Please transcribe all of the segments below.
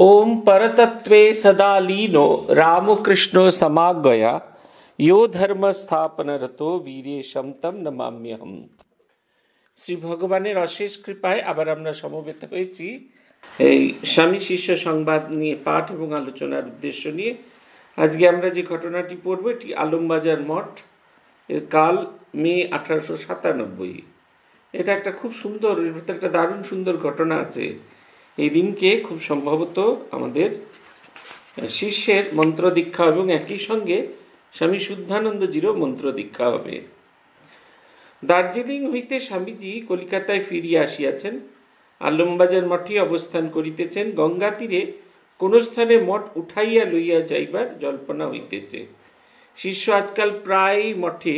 ओम परतत्वे सदा लीनो रामकृष्ण समागया यो धर्म स्थापन रतो वीरेशम तम নমাম্যহম শ্রী ভগবানের অশেষ কৃপায় আবার আমরা সমবেত হয়েছি এই স্বামী শিষ্য সংবাদ নিয়ে পাঠ এবং আলোচনার উদ্দেশ্য নিয়ে আজকে আমরা যে ঘটনাটি পড়বো এটি আলমবাজার মঠ এর কাল মে আঠারোশো সাতানব্বই এটা একটা খুব সুন্দর এর ভিতরে একটা দারুণ সুন্দর ঘটনা আছে এই দিনকে খুব সম্ভবত আমাদের শিষ্যের মন্ত্র দীক্ষা এবং একই সঙ্গে স্বামী শুদ্ধানন্দজিরও মন্ত্র দীক্ষা হবে দার্জিলিং হইতে স্বামীজি কলিকাতায় ফিরিয়া আসিয়াছেন আলমবাজার মঠে অবস্থান করিতেছেন গঙ্গা তীরে কোন স্থানে মঠ উঠাইয়া লইয়া যাইবার জল্পনা হইতেছে শিষ্য আজকাল প্রায় মঠে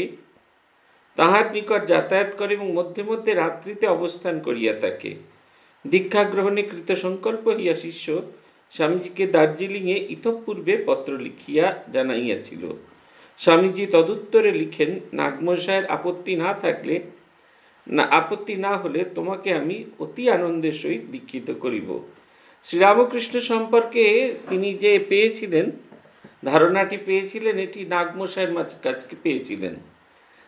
তাহার নিকট যাতায়াত করে এবং মধ্যে মধ্যে রাত্রিতে অবস্থান করিয়া থাকে দীক্ষা গ্রহণে কৃত সংকল্প হইয়া শিষ্য স্বামীজিকে দার্জিলিংয়ে ইতঃপূর্বে পত্র লিখিয়া জানাইয়াছিল স্বামীজি তদুত্তরে লিখেন নাগমশায়ের আপত্তি না থাকলে না আপত্তি না হলে তোমাকে আমি অতি আনন্দের সহিত দীক্ষিত করিব শ্রীরামকৃষ্ণ সম্পর্কে তিনি যে পেয়েছিলেন ধারণাটি পেয়েছিলেন এটি নাগমশাইয়ের কাজকে পেয়েছিলেন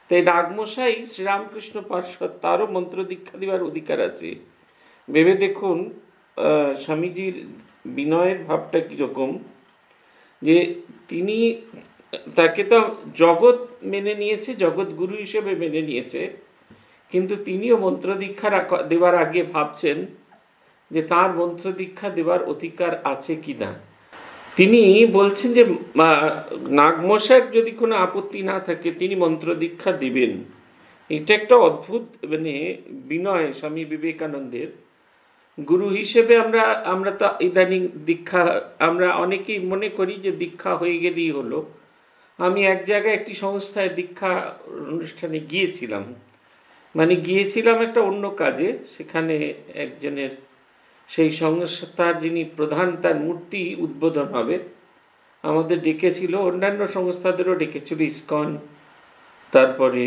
তাই নাগমশাই শ্রীরামকৃষ্ণ পার্শ্ব তারও মন্ত্র দীক্ষা দেওয়ার অধিকার আছে ভেবে দেখুন স্বামীজির বিনয়ের ভাবটা কীরকম যে তিনি তাকে তো জগৎ মেনে নিয়েছে জগৎগুরু হিসেবে মেনে নিয়েছে কিন্তু তিনিও মন্ত্র দীক্ষা দেওয়ার আগে ভাবছেন যে তার মন্ত্র দীক্ষা দেওয়ার অধিকার আছে কি না তিনি বলছেন যে নাগমশার যদি কোনো আপত্তি না থাকে তিনি মন্ত্র দীক্ষা দিবেন এটা একটা অদ্ভুত মানে বিনয় স্বামী বিবেকানন্দের গুরু হিসেবে আমরা আমরা তো ইদানিং দীক্ষা আমরা অনেকেই মনে করি যে দীক্ষা হয়ে গেলেই হলো আমি এক জায়গায় একটি সংস্থায় দীক্ষা অনুষ্ঠানে গিয়েছিলাম মানে গিয়েছিলাম একটা অন্য কাজে সেখানে একজনের সেই সংস্থার যিনি প্রধান তার মূর্তি উদ্বোধন হবে আমাদের ডেকেছিল অন্যান্য সংস্থাদেরও ডেকেছিল ইস্কন তারপরে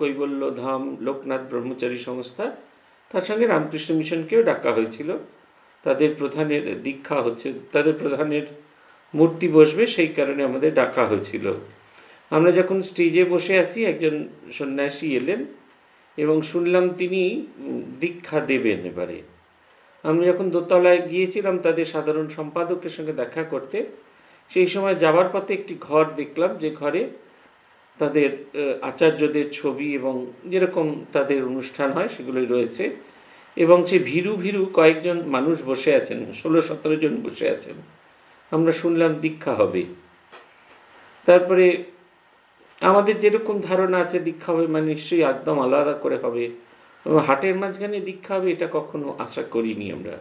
কৈবল্য ধাম লোকনাথ ব্রহ্মচারী সংস্থা তার সঙ্গে রামকৃষ্ণ মিশনকেও ডাকা হয়েছিল তাদের প্রধানের দীক্ষা হচ্ছে তাদের প্রধানের মূর্তি বসবে সেই কারণে আমাদের ডাকা হয়েছিল আমরা যখন স্টেজে বসে আছি একজন সন্ন্যাসী এলেন এবং শুনলাম তিনি দীক্ষা দেবেন এবারে আমি যখন দোতলায় গিয়েছিলাম তাদের সাধারণ সম্পাদকের সঙ্গে দেখা করতে সেই সময় যাবার পথে একটি ঘর দেখলাম যে ঘরে তাদের আচার্যদের ছবি এবং যেরকম তাদের অনুষ্ঠান হয় সেগুলোই রয়েছে এবং সে ভীরু ভীরু কয়েকজন মানুষ বসে আছেন ষোলো সতেরো জন বসে আছেন আমরা শুনলাম দীক্ষা হবে তারপরে আমাদের যেরকম ধারণা আছে দীক্ষা হবে মানে নিশ্চয়ই একদম আলাদা করে হবে হাটের মাঝখানে দীক্ষা হবে এটা কখনো আশা করিনি আমরা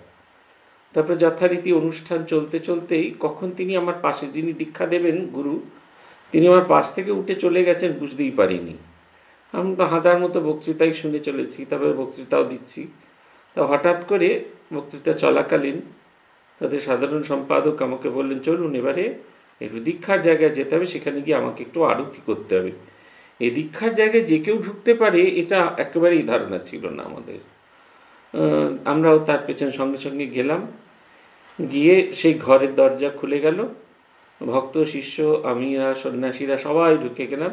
তারপরে যথারীতি অনুষ্ঠান চলতে চলতেই কখন তিনি আমার পাশে যিনি দীক্ষা দেবেন গুরু তিনি আমার পাশ থেকে উঠে চলে গেছেন বুঝতেই পারিনি আমি তো হাঁদার মতো বক্তৃতাই শুনে চলেছি তবে বক্তৃতাও দিচ্ছি তা হঠাৎ করে বক্তৃতা চলাকালীন তাদের সাধারণ সম্পাদক আমাকে বললেন চলুন এবারে একটু দীক্ষার জায়গায় যেতে হবে সেখানে গিয়ে আমাকে একটু আরতি করতে হবে এই দীক্ষার জায়গায় যে কেউ ঢুকতে পারে এটা একেবারেই ধারণা ছিল না আমাদের আমরাও তার পেছনে সঙ্গে সঙ্গে গেলাম গিয়ে সেই ঘরের দরজা খুলে গেল ভক্ত শিষ্য আমিরা সন্ন্যাসীরা সবাই ঢুকে গেলাম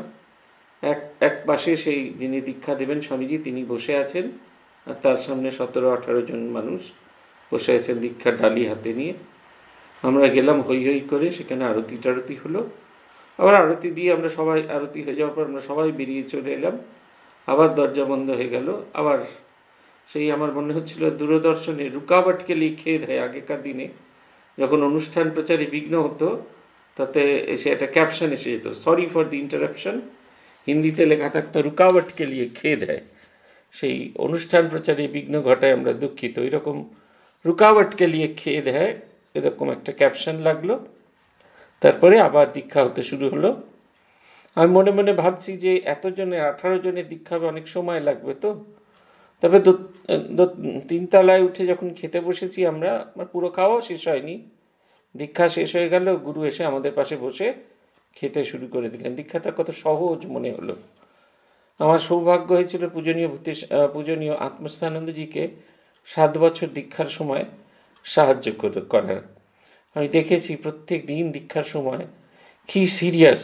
এক এক পাশে সেই যিনি দীক্ষা দেবেন স্বামীজি তিনি বসে আছেন আর তার সামনে সতেরো আঠারো জন মানুষ বসে আছেন দীক্ষার ডালি হাতে নিয়ে আমরা গেলাম হই হই করে সেখানে আরতি টারতি হলো আবার আরতি দিয়ে আমরা সবাই আরতি হয়ে যাওয়ার পর আমরা সবাই বেরিয়ে চলে এলাম আবার দরজা বন্ধ হয়ে গেল আবার সেই আমার মনে হচ্ছিল দূরদর্শনে রুকাবটকে লিখে দেয় আগেকার দিনে যখন অনুষ্ঠান প্রচারে বিঘ্ন হতো তাতে সে একটা ক্যাপশন এসে যেত সরি ফর দি ইন্টারাপশন হিন্দিতে লেখা থাকতো রুকাওয়াটকে নিয়ে খেদ হয় সেই অনুষ্ঠান প্রচারে বিঘ্ন ঘটায় আমরা দুঃখিত এরকম রুকাওয়াটকে লিয়ে খেদ হয় এরকম একটা ক্যাপশন লাগলো তারপরে আবার দীক্ষা হতে শুরু হলো আমি মনে মনে ভাবছি যে এতজনে আঠারো জনের দীক্ষা হবে অনেক সময় লাগবে তো তবে তিনতলায় উঠে যখন খেতে বসেছি আমরা আমার পুরো খাওয়াও শেষ হয়নি দীক্ষা শেষ হয়ে গেল গুরু এসে আমাদের পাশে বসে খেতে শুরু করে দিলেন দীক্ষাটা কত সহজ মনে হলো আমার সৌভাগ্য হয়েছিল পূজনীয় ভূতি পূজনীয় আত্মস্থানন্দজিকে সাত বছর দীক্ষার সময় সাহায্য করার আমি দেখেছি প্রত্যেক দিন দীক্ষার সময় কি সিরিয়াস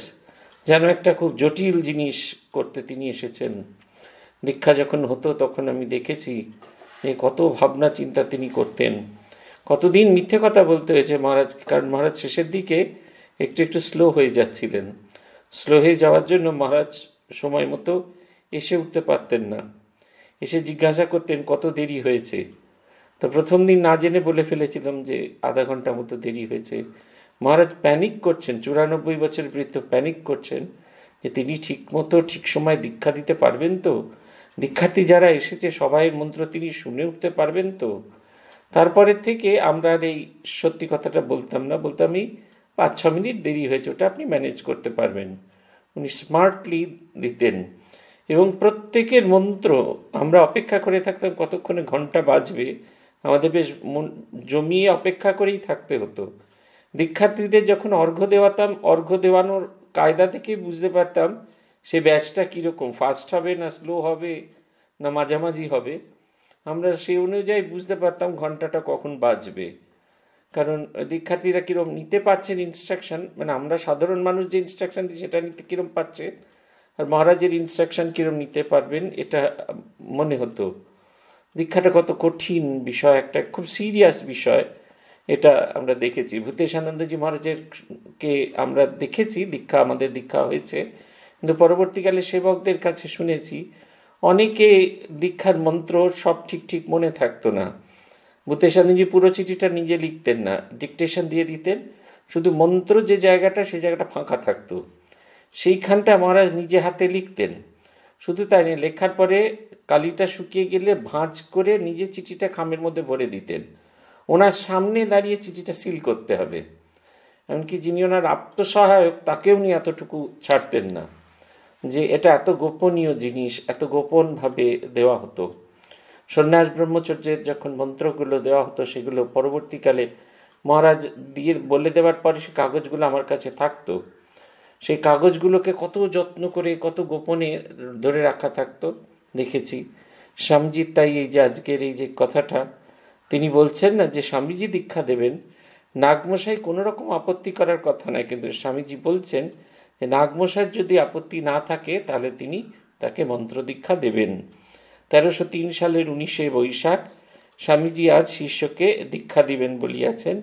যেন একটা খুব জটিল জিনিস করতে তিনি এসেছেন দীক্ষা যখন হতো তখন আমি দেখেছি যে কত ভাবনা চিন্তা তিনি করতেন কতদিন মিথ্যে কথা বলতে হয়েছে মহারাজ কারণ মহারাজ শেষের দিকে একটু একটু স্লো হয়ে যাচ্ছিলেন স্লো হয়ে যাওয়ার জন্য মহারাজ সময় মতো এসে উঠতে পারতেন না এসে জিজ্ঞাসা করতেন কত দেরি হয়েছে তো প্রথম দিন না জেনে বলে ফেলেছিলাম যে আধা ঘন্টা মতো দেরি হয়েছে মহারাজ প্যানিক করছেন চুরানব্বই বছর বৃদ্ধ প্যানিক করছেন যে তিনি ঠিক মতো ঠিক সময় দীক্ষা দিতে পারবেন তো দীক্ষার্থী যারা এসেছে সবাই মন্ত্র তিনি শুনে উঠতে পারবেন তো তারপরে থেকে আমরা আর এই সত্যি কথাটা বলতাম না বলতাম এই পাঁচ ছ মিনিট দেরি হয়েছে ওটা আপনি ম্যানেজ করতে পারবেন উনি স্মার্টলি দিতেন এবং প্রত্যেকের মন্ত্র আমরা অপেক্ষা করে থাকতাম কতক্ষণে ঘন্টা বাজবে আমাদের বেশ জমিয়ে অপেক্ষা করেই থাকতে হতো দীক্ষার্থীদের যখন অর্ঘ্য দেওয়াতাম অর্ঘ্য দেওয়ানোর কায়দা থেকে বুঝতে পারতাম সে ব্যাচটা কীরকম ফাস্ট হবে না স্লো হবে না মাঝামাঝি হবে আমরা সেই অনুযায়ী বুঝতে পারতাম ঘন্টাটা কখন বাজবে কারণ দীক্ষার্থীরা কীরকম নিতে পারছেন ইনস্ট্রাকশান মানে আমরা সাধারণ মানুষ যে ইনস্ট্রাকশান দিই সেটা নিতে কীরকম পাচ্ছে আর মহারাজের ইনস্ট্রাকশান কীরকম নিতে পারবেন এটা মনে হতো দীক্ষাটা কত কঠিন বিষয় একটা খুব সিরিয়াস বিষয় এটা আমরা দেখেছি ভূতেশানন্দজি মহারাজের কে আমরা দেখেছি দীক্ষা আমাদের দীক্ষা হয়েছে কিন্তু পরবর্তীকালে সেবকদের কাছে শুনেছি অনেকে দীক্ষার মন্ত্র সব ঠিক ঠিক মনে থাকতো না ভূতেশানন্দজি পুরো চিঠিটা নিজে লিখতেন না ডিকটেশন দিয়ে দিতেন শুধু মন্ত্র যে জায়গাটা সেই জায়গাটা ফাঁকা থাকতো সেইখানটা মহারাজ নিজে হাতে লিখতেন শুধু তাই নিয়ে লেখার পরে কালিটা শুকিয়ে গেলে ভাঁজ করে নিজে চিঠিটা খামের মধ্যে ভরে দিতেন ওনার সামনে দাঁড়িয়ে চিঠিটা সিল করতে হবে এমনকি যিনি ওনার আত্মসহায়ক তাকে উনি এতটুকু ছাড়তেন না যে এটা এত গোপনীয় জিনিস এত গোপনভাবে দেওয়া হতো সন্ন্যাস ব্রহ্মচর্যের যখন মন্ত্রগুলো দেওয়া হতো সেগুলো পরবর্তীকালে মহারাজ দিয়ে বলে দেওয়ার পরে সে কাগজগুলো আমার কাছে থাকতো সেই কাগজগুলোকে কত যত্ন করে কত গোপনে ধরে রাখা থাকতো দেখেছি স্বামীজি তাই এই যে আজকের এই যে কথাটা তিনি বলছেন না যে স্বামীজি দীক্ষা দেবেন নাগমশাই কোনো রকম আপত্তি করার কথা নয় কিন্তু স্বামীজি বলছেন নাগমশার যদি আপত্তি না থাকে তাহলে তিনি তাকে মন্ত্রদীক্ষা দেবেন তেরোশো তিন সালের উনিশে বৈশাখ স্বামীজি আজ শিষ্যকে দীক্ষা দিবেন বলিয়াছেন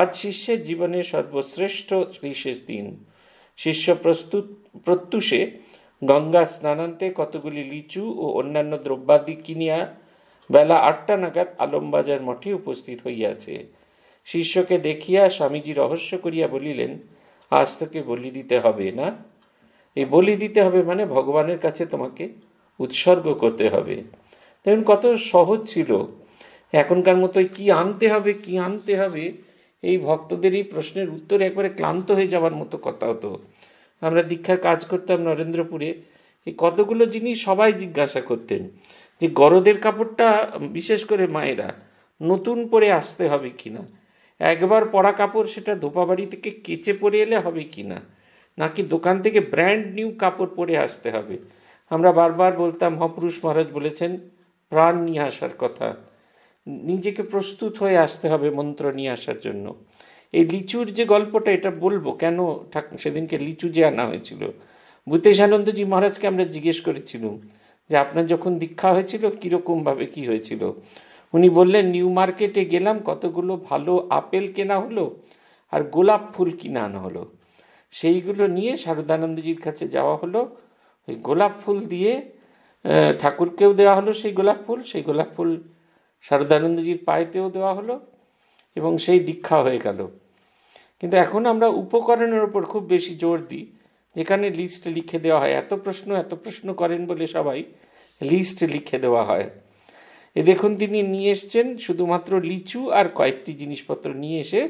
আজ শিষ্যের জীবনে সর্বশ্রেষ্ঠ বিশেষ দিন শিষ্য প্রস্তুত প্রত্যুষে গঙ্গা স্নানান্তে কতগুলি লিচু ও অন্যান্য দ্রব্যাদি কিনিয়া বেলা আটটা নাগাদ আলমবাজার মঠে উপস্থিত হইয়াছে শিষ্যকে দেখিয়া স্বামীজি রহস্য করিয়া বলিলেন আজ তোকে বলি দিতে হবে না এই বলি দিতে হবে মানে ভগবানের কাছে তোমাকে উৎসর্গ করতে হবে দেখুন কত সহজ ছিল এখনকার মতো কি আনতে হবে কি আনতে হবে এই ভক্তদের এই প্রশ্নের উত্তরে একবারে ক্লান্ত হয়ে যাওয়ার মতো কথা হতো আমরা দীক্ষার কাজ করতাম নরেন্দ্রপুরে এই কতগুলো জিনিস সবাই জিজ্ঞাসা করতেন যে গরদের কাপড়টা বিশেষ করে মায়েরা নতুন পরে আসতে হবে কিনা একবার পরা কাপড় সেটা ধোপাবাড়ি থেকে কেচে পরে এলে হবে কি না নাকি দোকান থেকে ব্র্যান্ড নিউ কাপড় পরে আসতে হবে আমরা বারবার বলতাম মহাপুরুষ মহারাজ বলেছেন প্রাণ নিয়ে আসার কথা নিজেকে প্রস্তুত হয়ে আসতে হবে মন্ত্র নিয়ে আসার জন্য এই লিচুর যে গল্পটা এটা বলবো কেন সেদিনকে লিচু যে আনা হয়েছিল ভূতেশ আনন্দজি মহারাজকে আমরা জিজ্ঞেস করেছিলাম যে আপনার যখন দীক্ষা হয়েছিল কীরকমভাবে কি হয়েছিল উনি বললেন নিউ মার্কেটে গেলাম কতগুলো ভালো আপেল কেনা হলো আর গোলাপ ফুল কিনা আনা হলো সেইগুলো নিয়ে শারদানন্দজির কাছে যাওয়া হলো ওই গোলাপ ফুল দিয়ে ঠাকুরকেও দেওয়া হলো সেই গোলাপ ফুল সেই গোলাপ ফুল শারদানন্দজির পায়েতেও দেওয়া হলো এবং সেই দীক্ষা হয়ে গেল কিন্তু এখন আমরা উপকরণের ওপর খুব বেশি জোর দিই যেখানে লিস্ট লিখে দেওয়া হয় এত প্রশ্ন এত প্রশ্ন করেন বলে সবাই লিস্ট লিখে দেওয়া হয় এ দেখুন তিনি নিয়ে এসছেন শুধুমাত্র লিচু আর কয়েকটি জিনিসপত্র নিয়ে এসে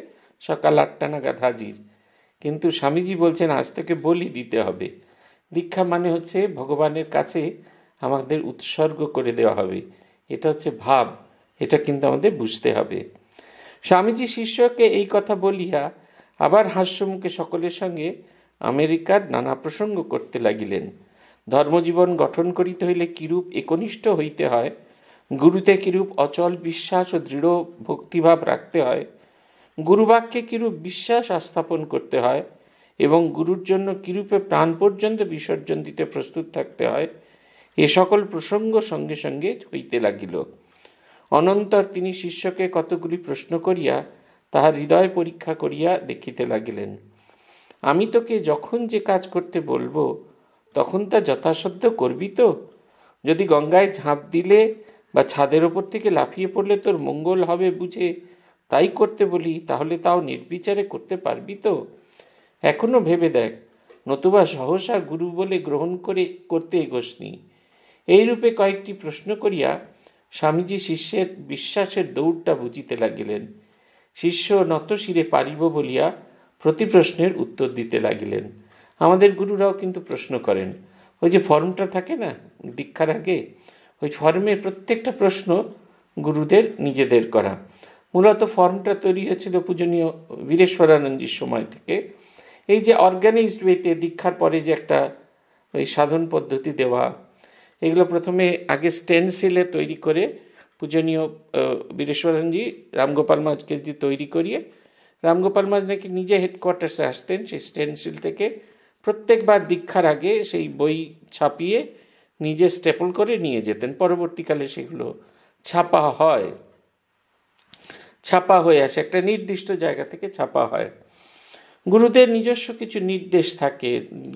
সকাল আটটা নাগাদ হাজির কিন্তু স্বামীজি বলছেন আজ তোকে বলি দিতে হবে দীক্ষা মানে হচ্ছে ভগবানের কাছে আমাদের উৎসর্গ করে দেওয়া হবে এটা হচ্ছে ভাব এটা কিন্তু আমাদের বুঝতে হবে স্বামীজি শিষ্যকে এই কথা বলিয়া আবার হাস্যমুখে সকলের সঙ্গে আমেরিকার নানা প্রসঙ্গ করতে লাগিলেন ধর্মজীবন গঠন করিতে হইলে কিরূপ একনিষ্ঠ হইতে হয় গুরুতে কিরূপ অচল বিশ্বাস ও দৃঢ় ভক্তিভাব রাখতে হয় গুরুবাক্যে কিরূপ বিশ্বাস স্থাপন করতে হয় এবং গুরুর জন্য কিরূপে প্রাণ পর্যন্ত বিসর্জন দিতে প্রস্তুত থাকতে হয় এ সকল প্রসঙ্গ সঙ্গে সঙ্গে হইতে লাগিল অনন্তর তিনি শিষ্যকে কতগুলি প্রশ্ন করিয়া তাহার হৃদয় পরীক্ষা করিয়া দেখিতে লাগিলেন আমি তোকে যখন যে কাজ করতে বলবো তখন তা যথাসাধ্য করবি তো যদি গঙ্গায় ঝাঁপ দিলে বা ছাদের ওপর থেকে লাফিয়ে পড়লে তোর মঙ্গল হবে বুঝে তাই করতে বলি তাহলে তাও নির্বিচারে করতে পারবি তো এখনও ভেবে দেখ নতুবা সহসা গুরু বলে গ্রহণ করে করতে এগোসনি এইরূপে কয়েকটি প্রশ্ন করিয়া স্বামীজি শিষ্যের বিশ্বাসের দৌড়টা বুঝিতে লাগিলেন শিষ্য নত শিরে পারিব বলিয়া প্রতি প্রশ্নের উত্তর দিতে লাগিলেন আমাদের গুরুরাও কিন্তু প্রশ্ন করেন ওই যে ফর্মটা থাকে না দীক্ষার আগে ওই ফর্মের প্রত্যেকটা প্রশ্ন গুরুদের নিজেদের করা মূলত ফর্মটা তৈরি হয়েছিল পূজনীয় বীরেশ্বরানন্দীর সময় থেকে এই যে অর্গানাইজড ওয়েতে দীক্ষার পরে যে একটা ওই সাধন পদ্ধতি দেওয়া এগুলো প্রথমে আগে স্টেনসিলে তৈরি করে পূজনীয় বীরেশ্বরানজি রামগোপাল মাঝকে দিয়ে তৈরি করিয়ে রামগোপাল মাঝ নাকি নিজে হেডকোয়ার্টার্সে আসতেন সেই স্টেনসিল থেকে প্রত্যেকবার দীক্ষার আগে সেই বই ছাপিয়ে নিজে স্টেপল করে নিয়ে যেতেন পরবর্তীকালে সেগুলো ছাপা হয় ছাপা হয়ে আসে একটা নির্দিষ্ট জায়গা থেকে ছাপা হয় গুরুদের নিজস্ব কিছু নির্দেশ থাকে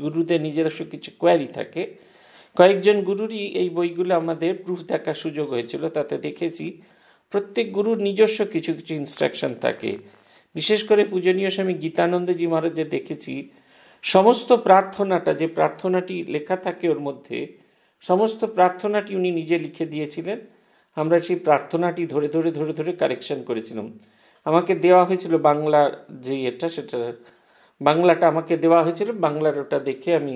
গুরুদের নিজস্ব কিছু কোয়ারি থাকে কয়েকজন গুরুরই এই বইগুলো আমাদের প্রুফ দেখার সুযোগ হয়েছিল তাতে দেখেছি প্রত্যেক গুরুর নিজস্ব কিছু কিছু ইনস্ট্রাকশন থাকে বিশেষ করে পূজনীয় স্বামী গীতানন্দজি যে দেখেছি সমস্ত প্রার্থনাটা যে প্রার্থনাটি লেখা থাকে ওর মধ্যে সমস্ত প্রার্থনাটি উনি নিজে লিখে দিয়েছিলেন আমরা সেই প্রার্থনাটি ধরে ধরে ধরে ধরে কারেকশন করেছিলাম আমাকে দেওয়া হয়েছিল বাংলার যে এটা সেটা বাংলাটা আমাকে দেওয়া হয়েছিল বাংলার ওটা দেখে আমি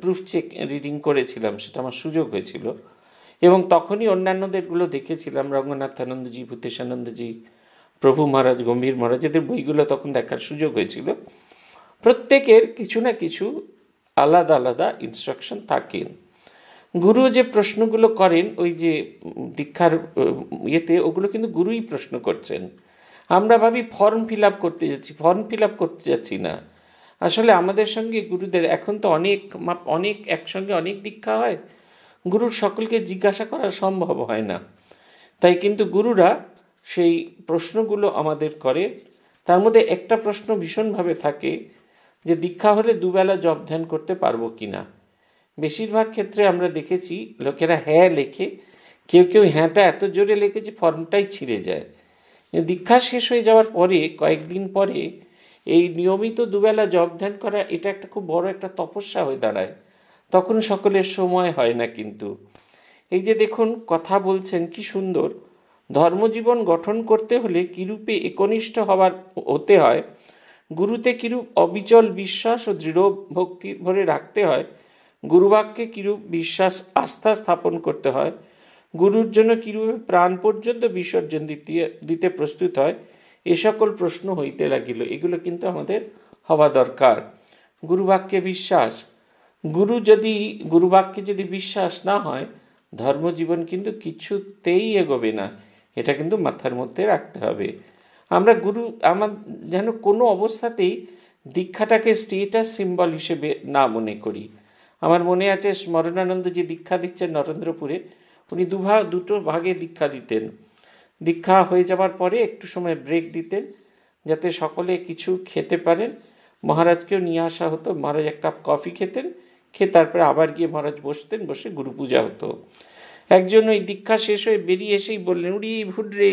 প্রুফ চেক রিডিং করেছিলাম সেটা আমার সুযোগ হয়েছিল এবং তখনই অন্যান্যদেরগুলো দেখেছিলাম রঙ্গনাথানন্দজি ভূতেশানন্দজি প্রভু মহারাজ গম্ভীর মহারাজ এদের বইগুলো তখন দেখার সুযোগ হয়েছিল প্রত্যেকের কিছু না কিছু আলাদা আলাদা ইনস্ট্রাকশন থাকেন গুরু যে প্রশ্নগুলো করেন ওই যে দীক্ষার ইয়েতে ওগুলো কিন্তু গুরুই প্রশ্ন করছেন আমরা ভাবি ফর্ম ফিল করতে যাচ্ছি ফর্ম ফিল করতে যাচ্ছি না আসলে আমাদের সঙ্গে গুরুদের এখন তো অনেক অনেক একসঙ্গে অনেক দীক্ষা হয় গুরুর সকলকে জিজ্ঞাসা করা সম্ভব হয় না তাই কিন্তু গুরুরা সেই প্রশ্নগুলো আমাদের করে তার মধ্যে একটা প্রশ্ন ভীষণভাবে থাকে যে দীক্ষা হলে দুবেলা জব ধ্যান করতে পারবো কি না বেশিরভাগ ক্ষেত্রে আমরা দেখেছি লোকেরা হ্যাঁ লেখে কেউ কেউ হ্যাঁটা এত জোরে লেখে যে ফর্মটাই ছিঁড়ে যায় দীক্ষা শেষ হয়ে যাওয়ার পরে কয়েকদিন পরে এই নিয়মিত দুবেলা জবধ্যান ধ্যান করা এটা একটা খুব বড় একটা তপস্যা হয়ে দাঁড়ায় তখন সকলের সময় হয় না কিন্তু এই যে দেখুন কথা বলছেন কি সুন্দর ধর্মজীবন গঠন করতে হলে কীরূপে একনিষ্ঠ হবার হতে হয় গুরুতে কিরূপ অবিচল বিশ্বাস ও দৃঢ় ভক্তি ভরে রাখতে হয় গুরুবাক্যে কিরূপ বিশ্বাস আস্থা স্থাপন করতে হয় গুরুর জন্য কিরূপে প্রাণ পর্যন্ত বিসর্জন দিতে দিতে প্রস্তুত হয় এ সকল প্রশ্ন হইতে লাগিল এগুলো কিন্তু আমাদের হওয়া দরকার গুরুবাক্যে বিশ্বাস গুরু যদি গুরুবাক্যে যদি বিশ্বাস না হয় ধর্মজীবন কিন্তু কিছুতেই এগোবে না এটা কিন্তু মাথার মধ্যে রাখতে হবে আমরা গুরু আমার যেন কোনো অবস্থাতেই দীক্ষাটাকে স্টেটাস সিম্বল হিসেবে না মনে করি আমার মনে আছে স্মরণানন্দ যে দীক্ষা দিচ্ছেন নরেন্দ্রপুরে উনি দুভাগ দুটো ভাগে দীক্ষা দিতেন দীক্ষা হয়ে যাবার পরে একটু সময় ব্রেক দিতেন যাতে সকলে কিছু খেতে পারেন মহারাজকেও নিয়ে আসা হতো মহারাজ এক কাপ কফি খেতেন খেয়ে তারপরে আবার গিয়ে মহারাজ বসতেন বসে গুরু পূজা হতো একজন ওই দীক্ষা শেষ হয়ে বেরিয়ে এসেই বললেন উড়ি ভুডরে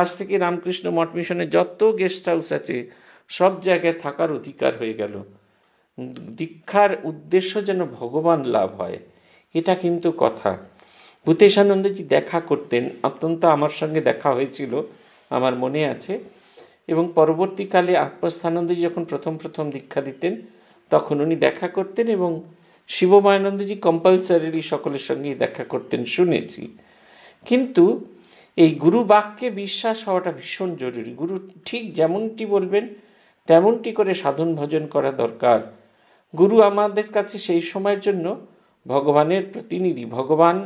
আজ থেকে রামকৃষ্ণ মঠ মিশনে যত গেস্ট হাউস আছে সব জায়গায় থাকার অধিকার হয়ে গেল দীক্ষার উদ্দেশ্য যেন ভগবান লাভ হয় এটা কিন্তু কথা ভূতেশানন্দজি দেখা করতেন অত্যন্ত আমার সঙ্গে দেখা হয়েছিল আমার মনে আছে এবং পরবর্তীকালে আত্মস্থানন্দজি যখন প্রথম প্রথম দীক্ষা দিতেন তখন উনি দেখা করতেন এবং শিবমায়ানন্দজি কম্পালসারিলি সকলের সঙ্গেই দেখা করতেন শুনেছি কিন্তু এই গুরু বাক্যে বিশ্বাস হওয়াটা ভীষণ জরুরি গুরু ঠিক যেমনটি বলবেন তেমনটি করে সাধন ভজন করা দরকার গুরু আমাদের কাছে সেই সময়ের জন্য ভগবানের প্রতিনিধি ভগবান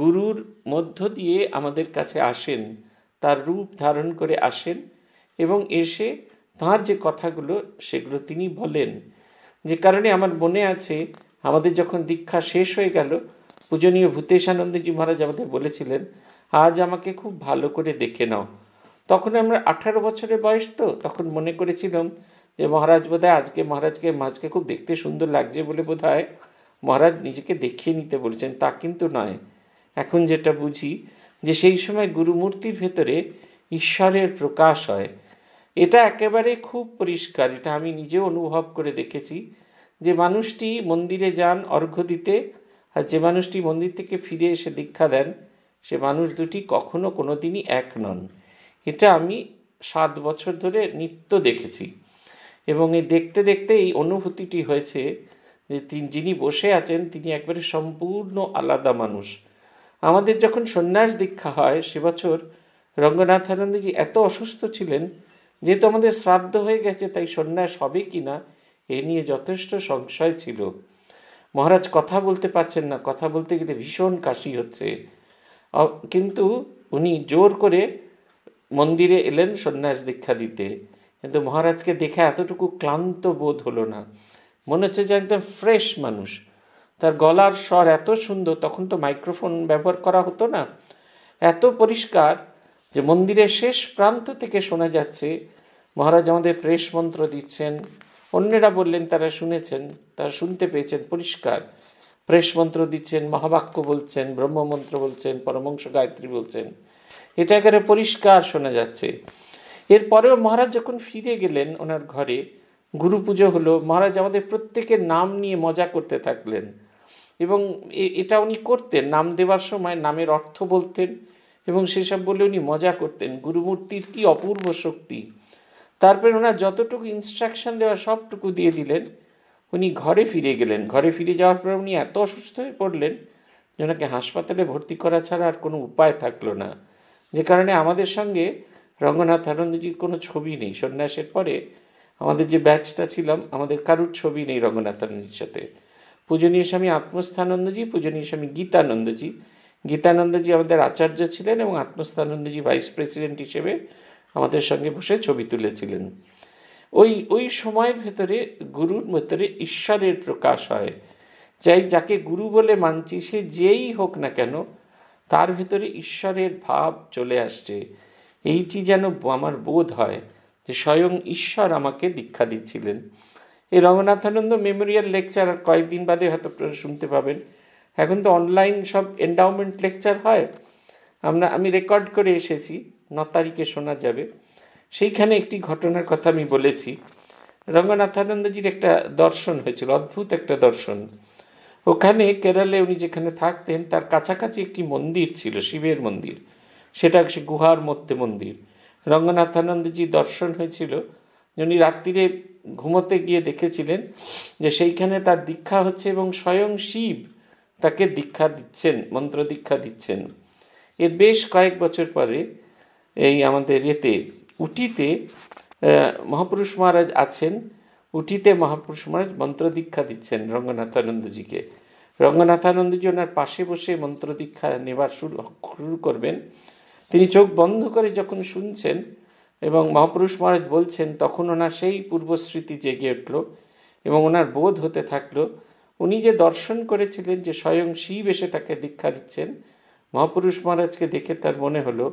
গুরুর মধ্য দিয়ে আমাদের কাছে আসেন তার রূপ ধারণ করে আসেন এবং এসে তাঁর যে কথাগুলো সেগুলো তিনি বলেন যে কারণে আমার মনে আছে আমাদের যখন দীক্ষা শেষ হয়ে গেল পূজনীয় ভূতেশানন্দজি মহারাজ আমাদের বলেছিলেন আজ আমাকে খুব ভালো করে দেখে নাও তখন আমরা আঠারো বছরের বয়স তো তখন মনে করেছিলাম যে মহারাজ বোধ আজকে মহারাজকে মাছকে খুব দেখতে সুন্দর লাগছে বলে বোধ মহারাজ নিজেকে দেখিয়ে নিতে বলেছেন তা কিন্তু নয় এখন যেটা বুঝি যে সেই সময় গুরুমূর্তির ভেতরে ঈশ্বরের প্রকাশ হয় এটা একেবারে খুব পরিষ্কার এটা আমি নিজে অনুভব করে দেখেছি যে মানুষটি মন্দিরে যান অর্ঘ্য দিতে আর যে মানুষটি মন্দির থেকে ফিরে এসে দীক্ষা দেন সে মানুষ দুটি কখনো কোনো দিনই এক নন এটা আমি সাত বছর ধরে নিত্য দেখেছি এবং এই দেখতে দেখতে এই অনুভূতিটি হয়েছে যে তিনি যিনি বসে আছেন তিনি একবারে সম্পূর্ণ আলাদা মানুষ আমাদের যখন সন্ন্যাস দীক্ষা হয় সে বছর রঙ্গনাথ আনন্দজি এত অসুস্থ ছিলেন যেহেতু আমাদের শ্রাদ্ধ হয়ে গেছে তাই সন্ন্যাস হবে কি না এ নিয়ে যথেষ্ট সংশয় ছিল মহারাজ কথা বলতে পারছেন না কথা বলতে গেলে ভীষণ কাশি হচ্ছে কিন্তু উনি জোর করে মন্দিরে এলেন সন্ন্যাস দীক্ষা দিতে কিন্তু মহারাজকে দেখে এতটুকু ক্লান্ত বোধ হলো না মনে হচ্ছে যে একদম ফ্রেশ মানুষ তার গলার স্বর এত সুন্দর তখন তো মাইক্রোফোন ব্যবহার করা হতো না এত পরিষ্কার যে মন্দিরের শেষ প্রান্ত থেকে শোনা যাচ্ছে মহারাজ আমাদের ফ্রেশ মন্ত্র দিচ্ছেন অন্যেরা বললেন তারা শুনেছেন তারা শুনতে পেয়েছেন পরিষ্কার প্রেস মন্ত্র দিচ্ছেন মহাবাক্য বলছেন ব্রহ্মমন্ত্র বলছেন পরমংশ গায়ত্রী বলছেন এটা একেবারে পরিষ্কার শোনা যাচ্ছে এরপরেও মহারাজ যখন ফিরে গেলেন ওনার ঘরে গুরু পুজো হলো মহারাজ আমাদের প্রত্যেকের নাম নিয়ে মজা করতে থাকলেন এবং এটা উনি করতেন নাম দেওয়ার সময় নামের অর্থ বলতেন এবং সেসব বলে উনি মজা করতেন গুরুমূর্তির কি অপূর্ব শক্তি তারপরে ওনার যতটুকু ইনস্ট্রাকশন দেওয়া সবটুকু দিয়ে দিলেন উনি ঘরে ফিরে গেলেন ঘরে ফিরে যাওয়ার পর উনি এত অসুস্থ হয়ে পড়লেন যে ওনাকে হাসপাতালে ভর্তি করা ছাড়া আর কোনো উপায় থাকলো না যে কারণে আমাদের সঙ্গে রঙ্গনাথ আনন্দজির কোনো ছবি নেই সন্ন্যাসের পরে আমাদের যে ব্যাচটা ছিলাম আমাদের কারুর ছবি নেই রঙ্গনাথ আনন্দজির সাথে পূজনীয় স্বামী আত্মস্থানন্দজি পূজনীয় স্বামী গীতানন্দজি গীতানন্দজি আমাদের আচার্য ছিলেন এবং আত্মস্থানন্দজি ভাইস প্রেসিডেন্ট হিসেবে আমাদের সঙ্গে বসে ছবি তুলেছিলেন ওই ওই সময়ের ভেতরে গুরুর ভেতরে ঈশ্বরের প্রকাশ হয় যাই যাকে গুরু বলে মানছি সে যেই হোক না কেন তার ভেতরে ঈশ্বরের ভাব চলে আসছে এইটি যেন আমার বোধ হয় যে স্বয়ং ঈশ্বর আমাকে দীক্ষা দিচ্ছিলেন এই রঘুনাথানন্দ মেমোরিয়াল লেকচার আর কয়েকদিন বাদে হয়তো আপনারা শুনতে পাবেন এখন তো অনলাইন সব এন্ডাউমেন্ট লেকচার হয় আমরা আমি রেকর্ড করে এসেছি ন তারিখে শোনা যাবে সেইখানে একটি ঘটনার কথা আমি বলেছি রঙ্গনাথানন্দজির একটা দর্শন হয়েছিল অদ্ভুত একটা দর্শন ওখানে কেরালে উনি যেখানে থাকতেন তার কাছাকাছি একটি মন্দির ছিল শিবের মন্দির সেটা সে গুহার মধ্যে মন্দির রঙ্গনাথানন্দজি দর্শন হয়েছিল উনি রাত্রিরে ঘুমোতে গিয়ে দেখেছিলেন যে সেইখানে তার দীক্ষা হচ্ছে এবং স্বয়ং শিব তাকে দীক্ষা দিচ্ছেন মন্ত্র দীক্ষা দিচ্ছেন এর বেশ কয়েক বছর পরে এই আমাদের এতে উটিতে মহাপুরুষ মহারাজ আছেন উটিতে মহাপুরুষ মহারাজ মন্ত্র দীক্ষা দিচ্ছেন রঙ্গনাথানন্দজিকে রঙ্গনাথানন্দজি ওনার পাশে বসে মন্ত্র দীক্ষা নেবার শুরু শুরু করবেন তিনি চোখ বন্ধ করে যখন শুনছেন এবং মহাপুরুষ মহারাজ বলছেন তখন ওনার সেই পূর্বস্মৃতি জেগে উঠল এবং ওনার বোধ হতে থাকলো উনি যে দর্শন করেছিলেন যে স্বয়ং শিব এসে তাকে দীক্ষা দিচ্ছেন মহাপুরুষ মহারাজকে দেখে তার মনে হলো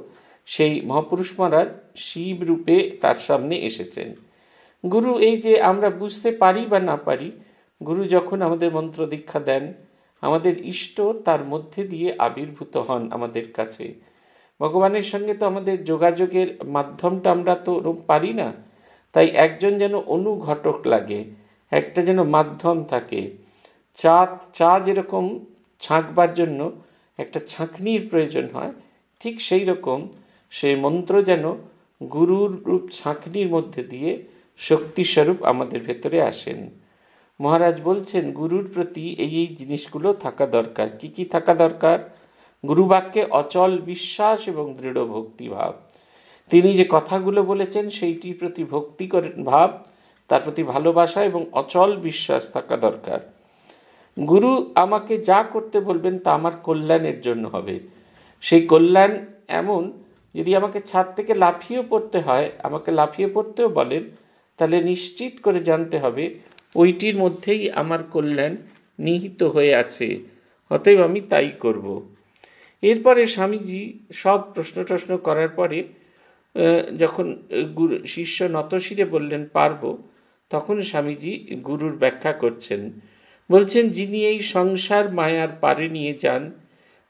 সেই মহাপুরুষ মহারাজ শিব রূপে তার সামনে এসেছেন গুরু এই যে আমরা বুঝতে পারি বা না পারি গুরু যখন আমাদের মন্ত্র দীক্ষা দেন আমাদের ইষ্ট তার মধ্যে দিয়ে আবির্ভূত হন আমাদের কাছে ভগবানের সঙ্গে তো আমাদের যোগাযোগের মাধ্যমটা আমরা তো পারি না তাই একজন যেন অনুঘটক লাগে একটা যেন মাধ্যম থাকে চা চা যেরকম ছাঁকবার জন্য একটা ছাঁকনির প্রয়োজন হয় ঠিক সেই রকম সেই মন্ত্র যেন গুরুর রূপ ছাঁকনির মধ্যে দিয়ে শক্তিস্বরূপ আমাদের ভেতরে আসেন মহারাজ বলছেন গুরুর প্রতি এই এই জিনিসগুলো থাকা দরকার কি কি থাকা দরকার গুরুবাক্যে অচল বিশ্বাস এবং দৃঢ় ভক্তিভাব তিনি যে কথাগুলো বলেছেন সেইটির প্রতি ভক্তি ভাব তার প্রতি ভালোবাসা এবং অচল বিশ্বাস থাকা দরকার গুরু আমাকে যা করতে বলবেন তা আমার কল্যাণের জন্য হবে সেই কল্যাণ এমন যদি আমাকে ছাদ থেকে লাফিয়ে পড়তে হয় আমাকে লাফিয়ে পড়তেও বলেন তাহলে নিশ্চিত করে জানতে হবে ওইটির মধ্যেই আমার কল্যাণ নিহিত হয়ে আছে অতএব আমি তাই করবো এরপরে স্বামীজি সব প্রশ্ন টশ্ন করার পরে যখন গুরু শিষ্য নতশিরে বললেন পারব তখন স্বামীজি গুরুর ব্যাখ্যা করছেন বলছেন যিনি এই সংসার মায়ার পারে নিয়ে যান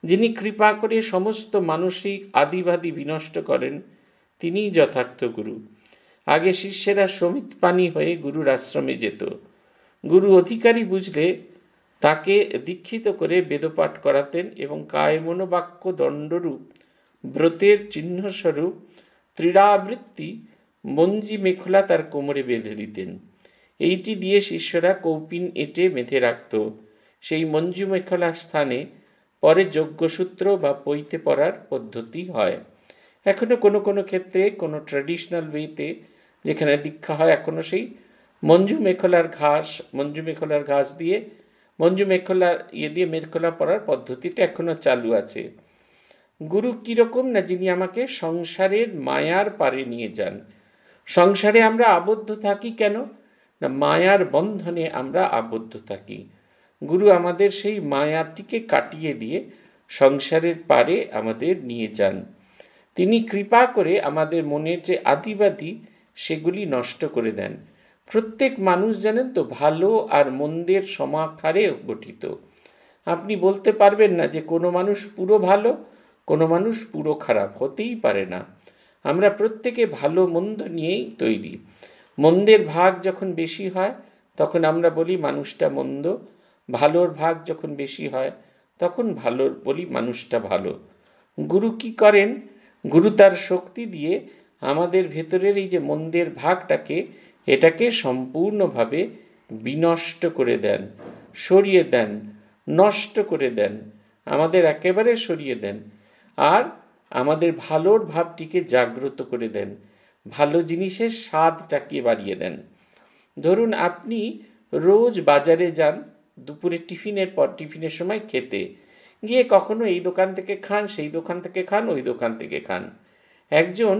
যিনি কৃপা করে সমস্ত মানসিক আদিবাদী বিনষ্ট করেন তিনিই যথার্থ গুরু আগে শিষ্যেরা সমিত পানি হয়ে গুরুর আশ্রমে যেত গুরু অধিকারী বুঝলে তাকে দীক্ষিত করে বেদপাঠ করাতেন এবং কায়মনোবাক্য দণ্ডরূপ ব্রতের চিহ্নস্বরূপ ত্রীড়াবৃত্তি মঞ্জি মেখলা তার কোমরে বেঁধে দিতেন এইটি দিয়ে শিষ্যরা কৌপিন এঁটে মেধে রাখত সেই মঞ্জু মেখলার স্থানে পরে যজ্ঞসূত্র বা পৈতে পড়ার পদ্ধতি হয় এখনও কোনো কোনো ক্ষেত্রে কোনো ট্র্যাডিশনাল ওয়েতে যেখানে দীক্ষা হয় এখনও সেই মঞ্জু মেখলার ঘাস মঞ্জু মেখলার ঘাস দিয়ে মঞ্জু মেঘলা ইয়ে দিয়ে মেঘলা পড়ার পদ্ধতিটা এখনও চালু আছে গুরু কীরকম না যিনি আমাকে সংসারের মায়ার পারে নিয়ে যান সংসারে আমরা আবদ্ধ থাকি কেন না মায়ার বন্ধনে আমরা আবদ্ধ থাকি গুরু আমাদের সেই মায়াটিকে কাটিয়ে দিয়ে সংসারের পারে আমাদের নিয়ে যান তিনি কৃপা করে আমাদের মনের যে আদিবাদী সেগুলি নষ্ট করে দেন প্রত্যেক মানুষ জানেন তো ভালো আর মন্দের সমাখারে গঠিত আপনি বলতে পারবেন না যে কোনো মানুষ পুরো ভালো কোনো মানুষ পুরো খারাপ হতেই পারে না আমরা প্রত্যেকে ভালো মন্দ নিয়েই তৈরি মন্দের ভাগ যখন বেশি হয় তখন আমরা বলি মানুষটা মন্দ ভালোর ভাগ যখন বেশি হয় তখন ভালোর বলি মানুষটা ভালো গুরু কি করেন গুরু তার শক্তি দিয়ে আমাদের ভেতরের এই যে মন্দের ভাগটাকে এটাকে সম্পূর্ণভাবে বিনষ্ট করে দেন সরিয়ে দেন নষ্ট করে দেন আমাদের একেবারে সরিয়ে দেন আর আমাদের ভালোর ভাবটিকে জাগ্রত করে দেন ভালো জিনিসের স্বাদটাকে বাড়িয়ে দেন ধরুন আপনি রোজ বাজারে যান দুপুরে টিফিনের পর টিফিনের সময় খেতে গিয়ে কখনো এই দোকান থেকে খান সেই দোকান থেকে খান ওই দোকান থেকে খান একজন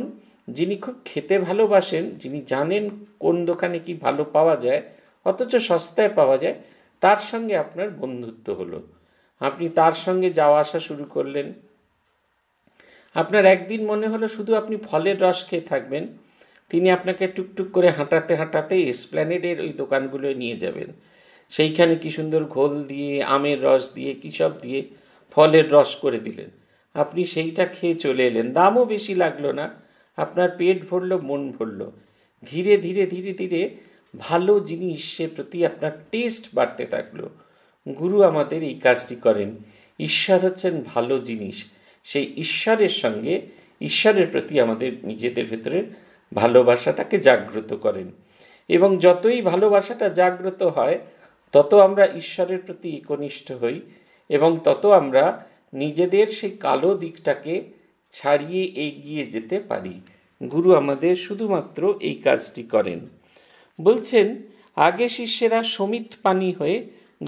যিনি খুব খেতে ভালোবাসেন যিনি জানেন কোন দোকানে কি ভালো পাওয়া যায় অথচ সস্তায় পাওয়া যায় তার সঙ্গে আপনার বন্ধুত্ব হলো আপনি তার সঙ্গে যাওয়া আসা শুরু করলেন আপনার একদিন মনে হলো শুধু আপনি ফলের রস খেয়ে থাকবেন তিনি আপনাকে টুকটুক করে হাঁটাতে হাঁটাতে এসপ্ল্যানেডের ওই দোকানগুলো নিয়ে যাবেন সেইখানে কি সুন্দর ঘোল দিয়ে আমের রস দিয়ে কী সব দিয়ে ফলের রস করে দিলেন আপনি সেইটা খেয়ে চলে এলেন দামও বেশি লাগলো না আপনার পেট ভরল মন ভরল ধীরে ধীরে ধীরে ধীরে ভালো জিনিসের প্রতি আপনার টেস্ট বাড়তে থাকলো গুরু আমাদের এই কাজটি করেন ঈশ্বর হচ্ছেন ভালো জিনিস সেই ঈশ্বরের সঙ্গে ঈশ্বরের প্রতি আমাদের নিজেদের ভেতরে ভালোবাসাটাকে জাগ্রত করেন এবং যতই ভালোবাসাটা জাগ্রত হয় তত আমরা ঈশ্বরের প্রতি একনিষ্ঠ হই এবং তত আমরা নিজেদের সেই কালো দিকটাকে ছাড়িয়ে এগিয়ে যেতে পারি গুরু আমাদের শুধুমাত্র এই কাজটি করেন বলছেন আগে শিষ্যেরা সমিত পানি হয়ে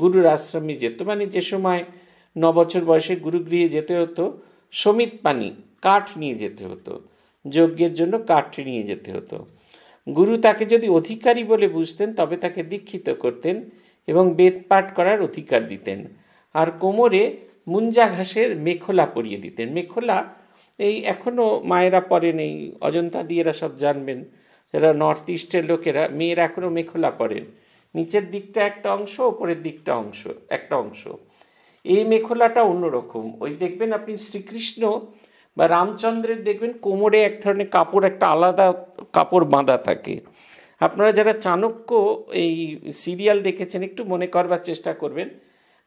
গুরুর আশ্রমে যেত মানে যে সময় ন বছর বয়সে গুরুগৃহে যেতে হতো সমিত পানি কাঠ নিয়ে যেতে হতো যজ্ঞের জন্য কাঠ নিয়ে যেতে হতো গুরু তাকে যদি অধিকারী বলে বুঝতেন তবে তাকে দীক্ষিত করতেন এবং বেদ পাঠ করার অধিকার দিতেন আর কোমরে মুঞ্জা ঘাসের মেখলা পরিয়ে দিতেন মেখলা এই এখনও মায়েরা পরেন এই অজন্তা দিয়েরা সব জানবেন যারা নর্থ ইস্টের লোকেরা মেয়েরা এখনও মেখলা পরেন নিচের দিকটা একটা অংশ ওপরের দিকটা অংশ একটা অংশ এই মেখলাটা অন্যরকম ওই দেখবেন আপনি শ্রীকৃষ্ণ বা রামচন্দ্রের দেখবেন কোমরে এক ধরনের কাপড় একটা আলাদা কাপড় বাঁধা থাকে আপনারা যারা চাণক্য এই সিরিয়াল দেখেছেন একটু মনে করবার চেষ্টা করবেন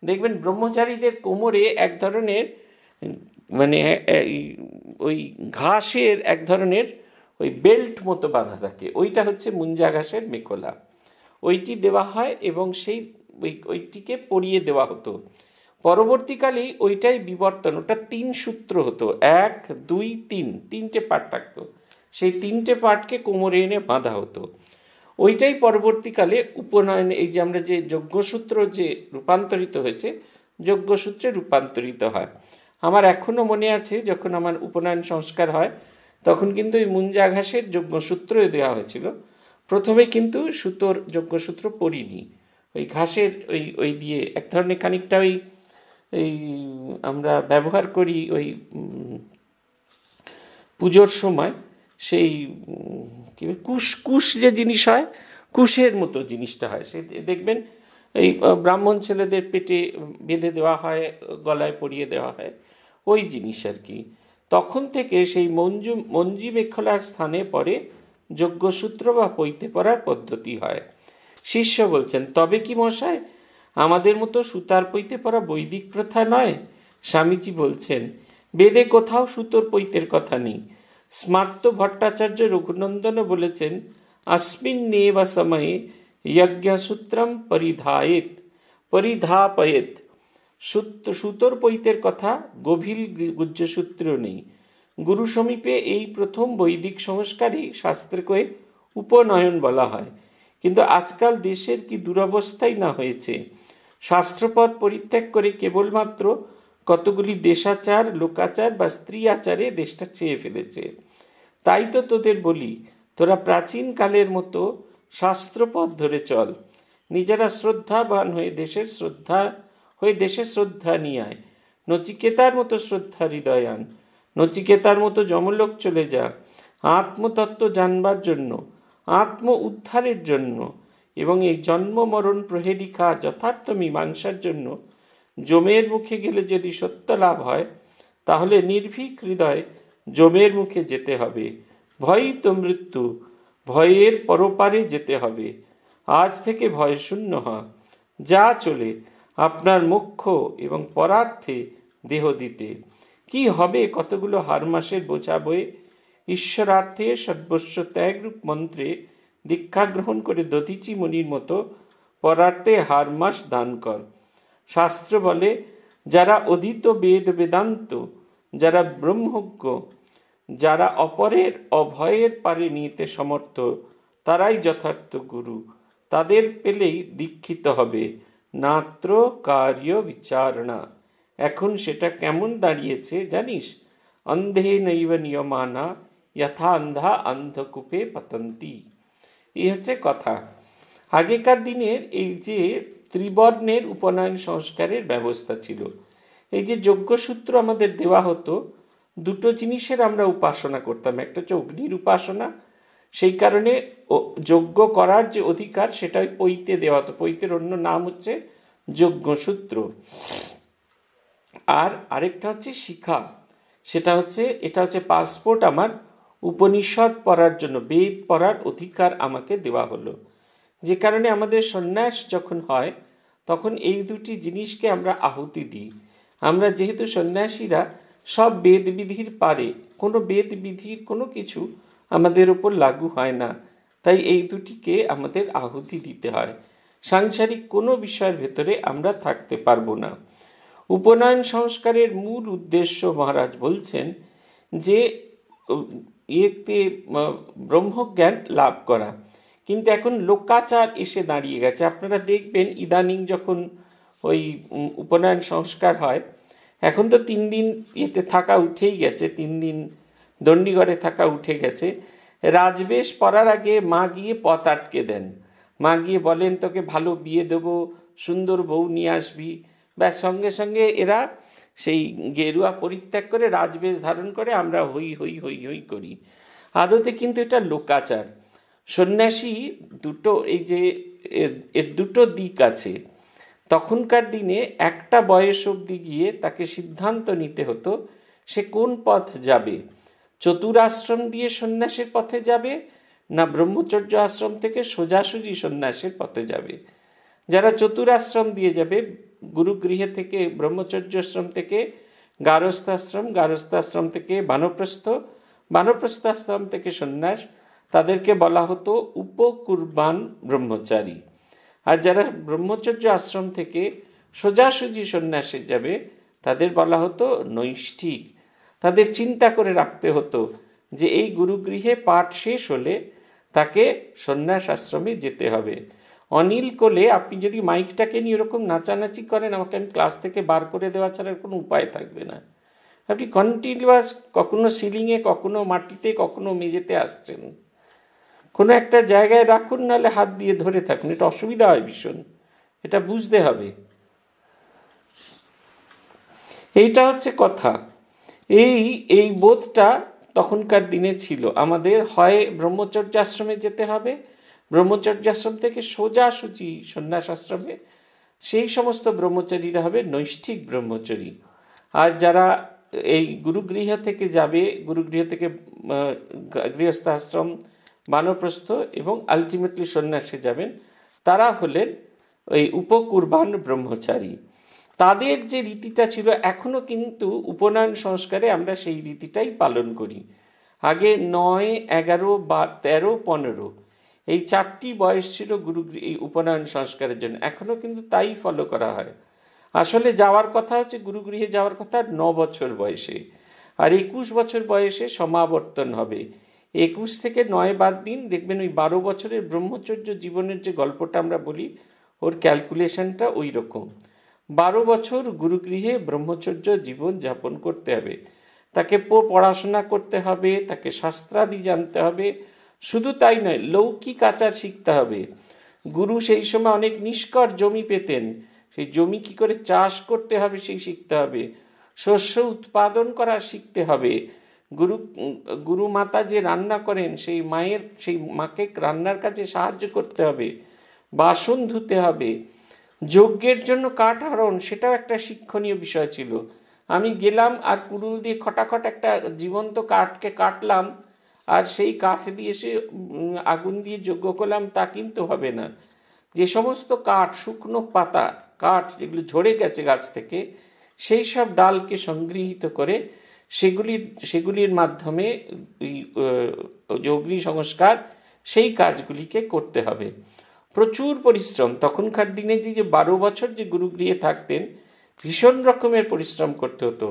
দেখবেন ব্রহ্মচারীদের কোমরে এক ধরনের মানে ওই ঘাসের এক ধরনের ওই বেল্ট মতো বাঁধা থাকে ওইটা হচ্ছে মুঞ্জা ঘাসের মেকলা ওইটি দেওয়া হয় এবং সেই ওই ওইটিকে পরিয়ে দেওয়া হতো পরবর্তীকালে ওইটাই বিবর্তন ওটা তিন সূত্র হতো এক দুই তিন তিনটে পাট থাকতো সেই তিনটে পাটকে কোমরে এনে বাঁধা হতো ওইটাই পরবর্তীকালে উপনয়ন এই যে আমরা যে যজ্ঞসূত্র যে রূপান্তরিত হয়েছে যজ্ঞসূত্রে রূপান্তরিত হয় আমার এখনও মনে আছে যখন আমার উপনয়ন সংস্কার হয় তখন কিন্তু ওই মুঞ্জা ঘাসের যজ্ঞসূত্রই দেওয়া হয়েছিল প্রথমে কিন্তু সুতোর যজ্ঞসূত্র পড়িনি ওই ঘাসের ওই ওই দিয়ে এক ধরনের খানিকটা ওই এই আমরা ব্যবহার করি ওই পুজোর সময় সেই কি কুশ কুশ যে জিনিস হয় কুশের মতো জিনিসটা হয় সে দেখবেন এই ব্রাহ্মণ ছেলেদের পেটে বেঁধে দেওয়া হয় গলায় পরিয়ে দেওয়া হয় ওই জিনিস আর কি তখন থেকে সেই মঞ্জু মঞ্জি মেখলার স্থানে পরে যজ্ঞসূত্র বা পৈতে পড়ার পদ্ধতি হয় শিষ্য বলছেন তবে কি মশায় আমাদের মতো সুতার পৈতে পড়া বৈদিক প্রথা নয় স্বামীজি বলছেন বেদে কোথাও সুতোর পৈতের কথা নেই স্মার্ত ভট্টাচার্য রঘুনন্দনও বলেছেন আসমিন নেবা সময়ে যজ্ঞসূত্রম পরিধায়েত পরিধাপয়েত সত্য সুতোর পৈতের কথা গভীর গুহ্যসূত্র নেই গুরু সমীপে এই প্রথম বৈদিক সংস্কারই শাস্ত্রকে উপনয়ন বলা হয় কিন্তু আজকাল দেশের কি দুরবস্থাই না হয়েছে শাস্ত্রপদ পরিত্যাগ করে কেবলমাত্র কতগুলি দেশাচার লোকাচার বা স্ত্রী আচারে দেশটা চেয়ে ফেলেছে তাই তো তোদের বলি তোরা প্রাচীনকালের মতো শাস্ত্রপথ ধরে চল নিজেরা শ্রদ্ধাবান হয়ে দেশের শ্রদ্ধা হয়ে দেশে শ্রদ্ধা নিয়ে আয় নচিকেতার মতো শ্রদ্ধা হৃদয় আন নচিকেতার মতো যমলোক চলে যা আত্মতত্ত্ব জানবার জন্য আত্ম উদ্ধারের জন্য এবং এই জন্ম মরণ প্রহেলিকা যথার্থ মীমাংসার জন্য জমের মুখে গেলে যদি সত্য লাভ হয় তাহলে নির্ভীক হৃদয় জমের মুখে যেতে হবে ভয়ই তো মৃত্যু ভয়ের পরপারে যেতে হবে আজ থেকে ভয় শূন্য হ যা চলে আপনার মুখ্য এবং পরার্থে দেহ দিতে কি হবে কতগুলো হার মাসের বোঝা বয়ে ঈশ্বরার্থে সর্বস্ব ত্যাগরূপ মন্ত্রে দীক্ষা গ্রহণ করে দধিচি মুনির মতো পরার্থে হার মাস দান কর শাস্ত্র বলে যারা অধীত বেদ বেদান্ত যারা ব্রহ্মজ্ঞ যারা অপরের অভয়ের পারে নিতে সমর্থ তারাই যথার্থ গুরু তাদের পেলেই দীক্ষিত হবে নাত্র কার্য বিচারণা এখন সেটা কেমন দাঁড়িয়েছে জানিস অন্ধে নৈব নিয়মানা যথা অন্ধা অন্ধকূপে পতন্তি এই হচ্ছে কথা আগেকার দিনের এই যে ত্রিবর্ণের উপনয়ন সংস্কারের ব্যবস্থা ছিল এই যে যজ্ঞসূত্র আমাদের দেওয়া হতো দুটো জিনিসের আমরা উপাসনা করতাম একটা হচ্ছে অগ্নির উপাসনা সেই কারণে যোগ্য করার যে অধিকার সেটা ওই পৈতে দেওয়া তো পৈতের অন্য নাম হচ্ছে যজ্ঞসূত্র আর আরেকটা হচ্ছে শিখা সেটা হচ্ছে এটা হচ্ছে পাসপোর্ট আমার উপনিষদ পড়ার জন্য বেদ পড়ার অধিকার আমাকে দেওয়া হলো যে কারণে আমাদের সন্ন্যাস যখন হয় তখন এই দুটি জিনিসকে আমরা আহুতি দিই আমরা যেহেতু সন্ন্যাসীরা সব বেদবিধির পারে কোনো বেদবিধির কোনো কিছু আমাদের ওপর লাগু হয় না তাই এই দুটিকে আমাদের আহুতি দিতে হয় সাংসারিক কোনো বিষয়ের ভেতরে আমরা থাকতে পারবো না উপনয়ন সংস্কারের মূল উদ্দেশ্য মহারাজ বলছেন যে একটি ব্রহ্মজ্ঞান লাভ করা কিন্তু এখন লোকাচার এসে দাঁড়িয়ে গেছে আপনারা দেখবেন ইদানিং যখন ওই উপনয়ন সংস্কার হয় এখন তো তিন দিন এতে থাকা উঠেই গেছে তিন দিন দণ্ডিঘরে থাকা উঠে গেছে রাজবেশ পড়ার আগে মা গিয়ে পথ আটকে দেন মা গিয়ে বলেন তোকে ভালো বিয়ে দেব সুন্দর বউ নিয়ে আসবি ব্যাস সঙ্গে সঙ্গে এরা সেই গেরুয়া পরিত্যাগ করে রাজবেশ ধারণ করে আমরা হই হই হই হই করি আদতে কিন্তু এটা লোকাচার সন্ন্যাসী দুটো এই যে এর দুটো দিক আছে তখনকার দিনে একটা বয়স অবধি গিয়ে তাকে সিদ্ধান্ত নিতে হতো সে কোন পথ যাবে চতুর আশ্রম দিয়ে সন্ন্যাসের পথে যাবে না ব্রহ্মচর্য আশ্রম থেকে সোজাসুজি সন্ন্যাসের পথে যাবে যারা চতুর আশ্রম দিয়ে যাবে গুরুগৃহে থেকে ব্রহ্মচর্য আশ্রম থেকে আশ্রম গারস্থ আশ্রম থেকে বানপ্রস্থ আশ্রম থেকে সন্ন্যাস তাদেরকে বলা হতো উপকুরবান ব্রহ্মচারী আর যারা ব্রহ্মচর্য আশ্রম থেকে সোজাসুজি সন্ন্যাসে যাবে তাদের বলা হতো নৈষ্ঠিক তাদের চিন্তা করে রাখতে হতো যে এই গুরুগৃহে পাঠ শেষ হলে তাকে সন্ন্যাস আশ্রমে যেতে হবে অনিল কোলে আপনি যদি মাইকটাকে নিয়ে ওরকম নাচানাচি করেন আমাকে আমি ক্লাস থেকে বার করে দেওয়া ছাড়া কোনো উপায় থাকবে না আপনি কন্টিনিউয়াস কখনো সিলিংয়ে কখনো মাটিতে কখনো মেঝেতে আসছেন কোনো একটা জায়গায় রাখুন নাহলে হাত দিয়ে ধরে থাকুন এটা অসুবিধা হয় ভীষণ এটা বুঝতে হবে এইটা হচ্ছে কথা এই এই বোধটা তখনকার দিনে ছিল আমাদের হয় ব্রহ্মচর্য আশ্রমে যেতে হবে ব্রহ্মচর্য আশ্রম থেকে সোজাসুজি সন্ন্যাস আশ্রমে সেই সমস্ত ব্রহ্মচারীরা হবে নৈষ্ঠিক ব্রহ্মচারী আর যারা এই গুরুগৃহ থেকে যাবে গুরুগৃহ থেকে গৃহস্থ আশ্রম বানপ্রস্থ এবং আলটিমেটলি সন্ন্যাসে যাবেন তারা হলেন এই উপকুরবান ব্রহ্মচারী তাদের যে রীতিটা ছিল এখনও কিন্তু উপনয়ন সংস্কারে আমরা সেই রীতিটাই পালন করি আগে নয় এগারো বা তেরো পনেরো এই চারটি বয়স ছিল গুরু এই উপনয়ন সংস্কারের জন্য এখনও কিন্তু তাই ফলো করা হয় আসলে যাওয়ার কথা হচ্ছে গুরুগৃহে যাওয়ার কথা ন বছর বয়সে আর একুশ বছর বয়সে সমাবর্তন হবে একুশ থেকে নয় বাদ দিন দেখবেন ওই বারো বছরের ব্রহ্মচর্য জীবনের যে গল্পটা আমরা বলি ওর ক্যালকুলেশনটা ওই রকম বারো বছর গুরুগৃহে ব্রহ্মচর্য জীবন যাপন করতে হবে তাকে পড়াশোনা করতে হবে তাকে শাস্ত্রাদি জানতে হবে শুধু তাই নয় লৌকিক আচার শিখতে হবে গুরু সেই সময় অনেক নিষ্কর জমি পেতেন সেই জমি কি করে চাষ করতে হবে সেই শিখতে হবে শস্য উৎপাদন করা শিখতে হবে গুরু গুরু মাতা যে রান্না করেন সেই মায়ের সেই মাকে রান্নার কাছে সাহায্য করতে হবে বাসন ধুতে হবে যজ্ঞের জন্য কাঠ হরণ সেটাও একটা শিক্ষণীয় বিষয় ছিল আমি গেলাম আর কুড়ুল দিয়ে খটাখট একটা জীবন্ত কাঠকে কাটলাম আর সেই কাঠ দিয়ে সে আগুন দিয়ে যজ্ঞ করলাম তা কিন্তু হবে না যে সমস্ত কাঠ শুকনো পাতা কাঠ যেগুলো ঝরে গেছে গাছ থেকে সেই সব ডালকে সংগৃহীত করে সেগুলি সেগুলির মাধ্যমে অগ্নি সংস্কার সেই কাজগুলিকে করতে হবে প্রচুর পরিশ্রম তখনকার দিনে যে যে বারো বছর যে গুরুগৃহে থাকতেন ভীষণ রকমের পরিশ্রম করতে হতো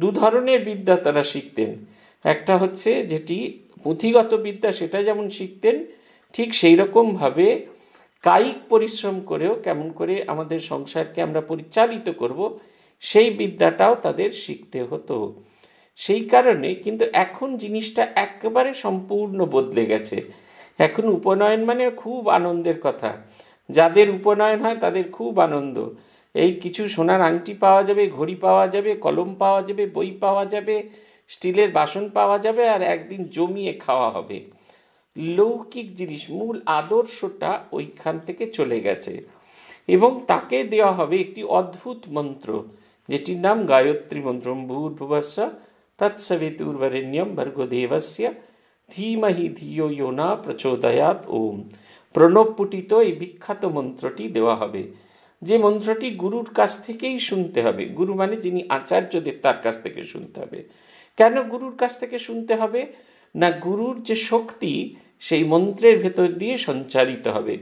দু ধরনের বিদ্যা তারা শিখতেন একটা হচ্ছে যেটি পুঁথিগত বিদ্যা সেটা যেমন শিখতেন ঠিক সেই রকমভাবে কায়িক পরিশ্রম করেও কেমন করে আমাদের সংসারকে আমরা পরিচালিত করব সেই বিদ্যাটাও তাদের শিখতে হতো সেই কারণে কিন্তু এখন জিনিসটা একেবারে সম্পূর্ণ বদলে গেছে এখন উপনয়ন মানে খুব আনন্দের কথা যাদের উপনয়ন হয় তাদের খুব আনন্দ এই কিছু সোনার আংটি পাওয়া যাবে ঘড়ি পাওয়া যাবে কলম পাওয়া যাবে বই পাওয়া যাবে স্টিলের বাসন পাওয়া যাবে আর একদিন জমিয়ে খাওয়া হবে লৌকিক জিনিস মূল আদর্শটা ওইখান থেকে চলে গেছে এবং তাকে দেওয়া হবে একটি অদ্ভুত মন্ত্র যেটির নাম গায়ত্রী মন্ত্র ভূর্ভুবস্য তৎসবিতুর্বরেণ্যম ভর্গদেবস্য ধীমাহি ধিও ইয়োনা প্রচোদয়াত ওম প্রণব পুটিত এই বিখ্যাত মন্ত্রটি দেওয়া হবে যে মন্ত্রটি গুরুর কাছ থেকেই শুনতে হবে গুরু মানে যিনি দেব তার কাছ থেকে শুনতে হবে কেন গুরুর কাছ থেকে শুনতে হবে না গুরুর যে শক্তি সেই মন্ত্রের ভেতর দিয়ে সঞ্চারিত হবে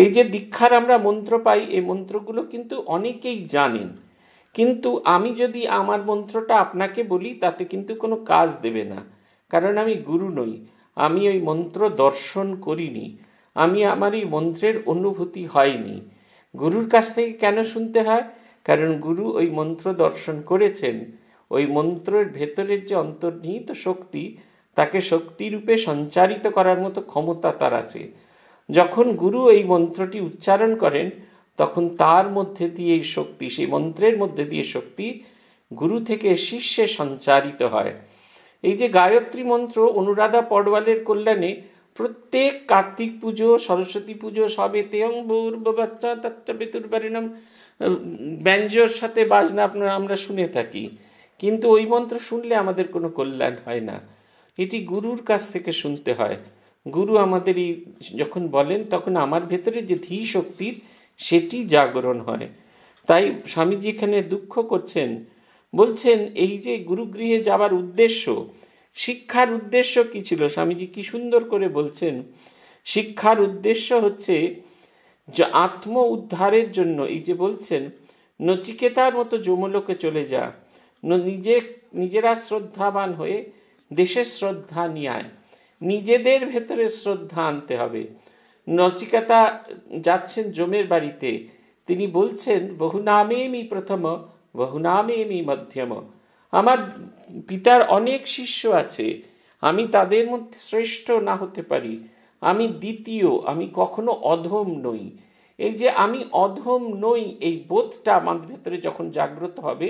এই যে দীক্ষার আমরা মন্ত্র পাই এই মন্ত্রগুলো কিন্তু অনেকেই জানেন কিন্তু আমি যদি আমার মন্ত্রটা আপনাকে বলি তাতে কিন্তু কোনো কাজ দেবে না কারণ আমি গুরু নই আমি ওই মন্ত্র দর্শন করিনি আমি আমার এই মন্ত্রের অনুভূতি হয়নি গুরুর কাছ থেকে কেন শুনতে হয় কারণ গুরু ওই মন্ত্র দর্শন করেছেন ওই মন্ত্রের ভেতরের যে অন্তর্নিহিত শক্তি তাকে শক্তিরূপে সঞ্চারিত করার মতো ক্ষমতা তার আছে যখন গুরু এই মন্ত্রটি উচ্চারণ করেন তখন তার মধ্যে দিয়ে এই শক্তি সেই মন্ত্রের মধ্যে দিয়ে শক্তি গুরু থেকে শিষ্যে সঞ্চারিত হয় এই যে গায়ত্রী মন্ত্র অনুরাধা পডওয়ালের কল্যাণে প্রত্যেক কার্তিক পুজো সরস্বতী পুজো সবে তেয়ম্বুর্বাচ্চা তত্ত্ববেতুর্বারিণম ব্যঞ্জর সাথে বাজনা আপনারা আমরা শুনে থাকি কিন্তু ওই মন্ত্র শুনলে আমাদের কোনো কল্যাণ হয় না এটি গুরুর কাছ থেকে শুনতে হয় গুরু আমাদের এই যখন বলেন তখন আমার ভেতরে যে ধী শক্তির সেটি জাগরণ হয় তাই স্বামীজি এখানে দুঃখ করছেন বলছেন এই যে গুরুগৃহে যাবার উদ্দেশ্য শিক্ষার উদ্দেশ্য কি ছিল স্বামীজি কি সুন্দর করে বলছেন শিক্ষার উদ্দেশ্য হচ্ছে যে আত্ম উদ্ধারের জন্য এই যে বলছেন নচিকেতার মতো যমলোকে চলে যা নিজে নিজেরা শ্রদ্ধাবান হয়ে দেশের শ্রদ্ধা নিয়ে আয় নিজেদের ভেতরে শ্রদ্ধা আনতে হবে নচিকেতা যাচ্ছেন জমের বাড়িতে তিনি বলছেন বহু নামেমি প্রথম বহুনামেমি মধ্যম আমার পিতার অনেক শিষ্য আছে আমি তাদের মধ্যে শ্রেষ্ঠ না হতে পারি আমি দ্বিতীয় আমি কখনো অধম নই এই যে আমি অধম নই এই বোধটা আমাদের ভেতরে যখন জাগ্রত হবে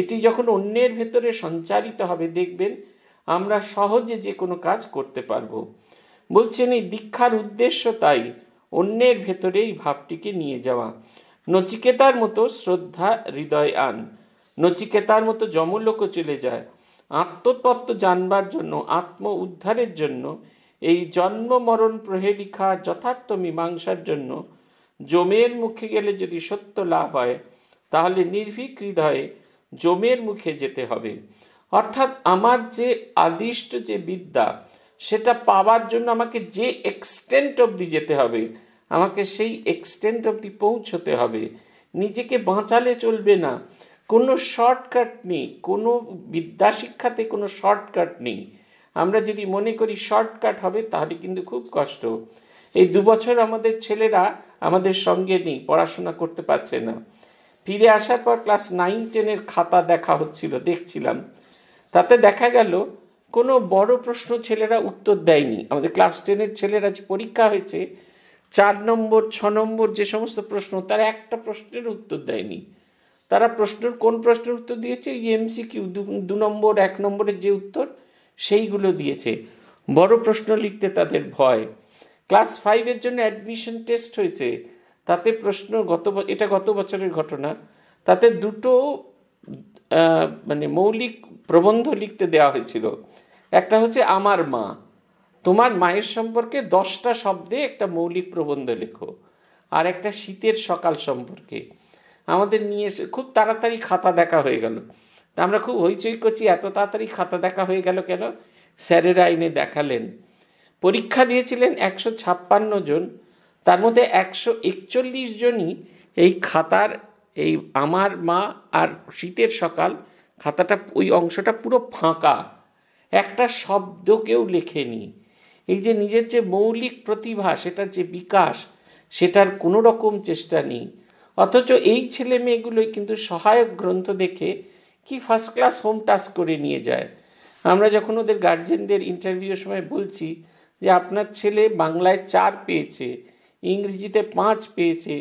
এটি যখন অন্যের ভেতরে সঞ্চারিত হবে দেখবেন আমরা সহজে যে কোনো কাজ করতে পারবো বলছেন এই দীক্ষার উদ্দেশ্য তাই অন্যের ভেতরে এই ভাবটিকে নিয়ে যাওয়া নচিকেতার মতো শ্রদ্ধা হৃদয় আন নচিকেতার মতো যমলোকও চলে যায় আত্মতত্ত্ব জানবার জন্য আত্ম উদ্ধারের জন্য এই জন্ম মরণ প্রহেলিখা যথার্থ মীমাংসার জন্য জমের মুখে গেলে যদি সত্য লাভ হয় তাহলে নির্ভীক হৃদয়ে জমের মুখে যেতে হবে অর্থাৎ আমার যে আদিষ্ট যে বিদ্যা সেটা পাওয়ার জন্য আমাকে যে এক্সটেন্ট অবধি যেতে হবে আমাকে সেই এক্সটেন্ট অবধি পৌঁছতে হবে নিজেকে বাঁচালে চলবে না কোনো শর্টকাট নেই কোনো বিদ্যা শিক্ষাতে কোনো শর্টকাট নেই আমরা যদি মনে করি শর্টকাট হবে তাহলে কিন্তু খুব কষ্ট এই দুবছর আমাদের ছেলেরা আমাদের সঙ্গে নেই পড়াশোনা করতে পারছে না ফিরে আসার পর ক্লাস নাইন টেনের খাতা দেখা হচ্ছিল দেখছিলাম তাতে দেখা গেল কোনো বড় প্রশ্ন ছেলেরা উত্তর দেয়নি আমাদের ক্লাস টেনের ছেলেরা যে পরীক্ষা হয়েছে চার নম্বর ছ নম্বর যে সমস্ত প্রশ্ন তারা একটা প্রশ্নের উত্তর দেয়নি তারা প্রশ্নের কোন প্রশ্নের উত্তর দিয়েছে ইএমসি e কিউ দু নম্বর এক নম্বরের যে উত্তর সেইগুলো দিয়েছে বড় প্রশ্ন লিখতে তাদের ভয় ক্লাস ফাইভের জন্য অ্যাডমিশন টেস্ট হয়েছে তাতে প্রশ্ন গত এটা গত বছরের ঘটনা তাতে দুটো মানে মৌলিক প্রবন্ধ লিখতে দেওয়া হয়েছিল একটা হচ্ছে আমার মা তোমার মায়ের সম্পর্কে দশটা শব্দে একটা মৌলিক প্রবন্ধ লেখো আর একটা শীতের সকাল সম্পর্কে আমাদের নিয়ে এসে খুব তাড়াতাড়ি খাতা দেখা হয়ে গেল তা আমরা খুব হইচই করছি এত তাড়াতাড়ি খাতা দেখা হয়ে গেল কেন স্যারের আইনে দেখালেন পরীক্ষা দিয়েছিলেন একশো ছাপ্পান্ন জন তার মধ্যে একশো একচল্লিশ জনই এই খাতার এই আমার মা আর শীতের সকাল খাতাটা ওই অংশটা পুরো ফাঁকা একটা শব্দ কেউ লেখেনি এই যে নিজের যে মৌলিক প্রতিভা সেটার যে বিকাশ সেটার কোনো রকম চেষ্টা নেই অথচ এই ছেলে মেয়েগুলোই কিন্তু সহায়ক গ্রন্থ দেখে কি ফার্স্ট ক্লাস হোম টাস্ক করে নিয়ে যায় আমরা যখন ওদের গার্জেনদের ইন্টারভিউর সময় বলছি যে আপনার ছেলে বাংলায় চার পেয়েছে ইংরেজিতে পাঁচ পেয়েছে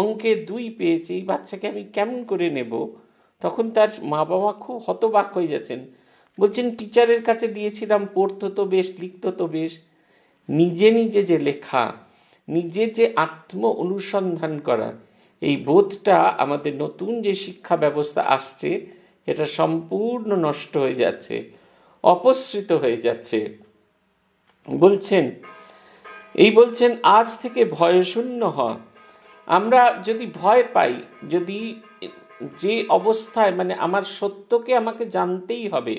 অঙ্কে দুই পেয়েছে এই বাচ্চাকে আমি কেমন করে নেব তখন তার মা বাবা খুব হতবাক হয়ে যাচ্ছেন বলছেন টিচারের কাছে দিয়েছিলাম পড়তো তো বেশ লিখতো তো বেশ নিজে নিজে যে লেখা নিজে যে আত্ম অনুসন্ধান করা এই বোধটা আমাদের নতুন যে শিক্ষা ব্যবস্থা আসছে এটা সম্পূর্ণ নষ্ট হয়ে যাচ্ছে অপসৃত হয়ে যাচ্ছে বলছেন এই বলছেন আজ থেকে ভয়শূন্য হ আমরা যদি ভয় পাই যদি যে অবস্থায় মানে আমার সত্যকে আমাকে জানতেই হবে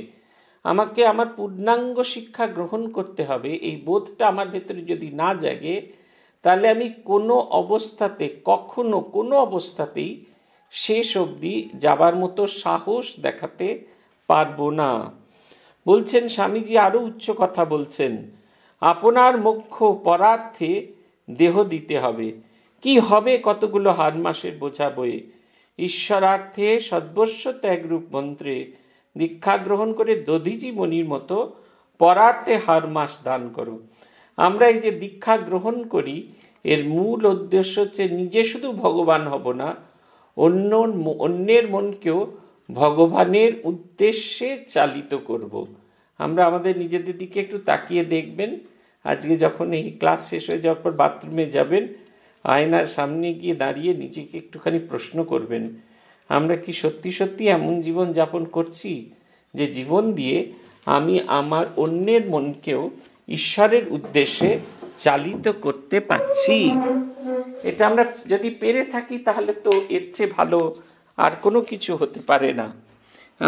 আমাকে আমার পূর্ণাঙ্গ শিক্ষা গ্রহণ করতে হবে এই বোধটা আমার ভেতরে যদি না জাগে তাহলে আমি কোনো অবস্থাতে কখনো কোনো অবস্থাতেই শেষ অবধি যাবার মতো সাহস দেখাতে পারবো না বলছেন স্বামীজি আরও উচ্চ কথা বলছেন আপনার মুখ্য পরার্থে দেহ দিতে হবে কি হবে কতগুলো হার মাসের বোঝা বয়ে ঈশ্বরার্থে সর্বস্ব ত্যাগরূপ মন্ত্রে দীক্ষা গ্রহণ করে দধিজি মনির মতো পরার্থে হার মাস দান করো আমরা এই যে দীক্ষা গ্রহণ করি এর মূল উদ্দেশ্য হচ্ছে নিজে শুধু ভগবান হব না অন্য অন্যের মনকেও ভগবানের উদ্দেশ্যে চালিত করব। আমরা আমাদের নিজেদের দিকে একটু তাকিয়ে দেখবেন আজকে যখন এই ক্লাস শেষ হয়ে যাওয়ার পর বাথরুমে যাবেন আয়নার সামনে গিয়ে দাঁড়িয়ে নিজেকে একটুখানি প্রশ্ন করবেন আমরা কি সত্যি সত্যি এমন জীবন যাপন করছি যে জীবন দিয়ে আমি আমার অন্যের মনকেও ঈশ্বরের উদ্দেশ্যে চালিত করতে পারছি এটা আমরা যদি পেরে থাকি তাহলে তো এর চেয়ে ভালো আর কোনো কিছু হতে পারে না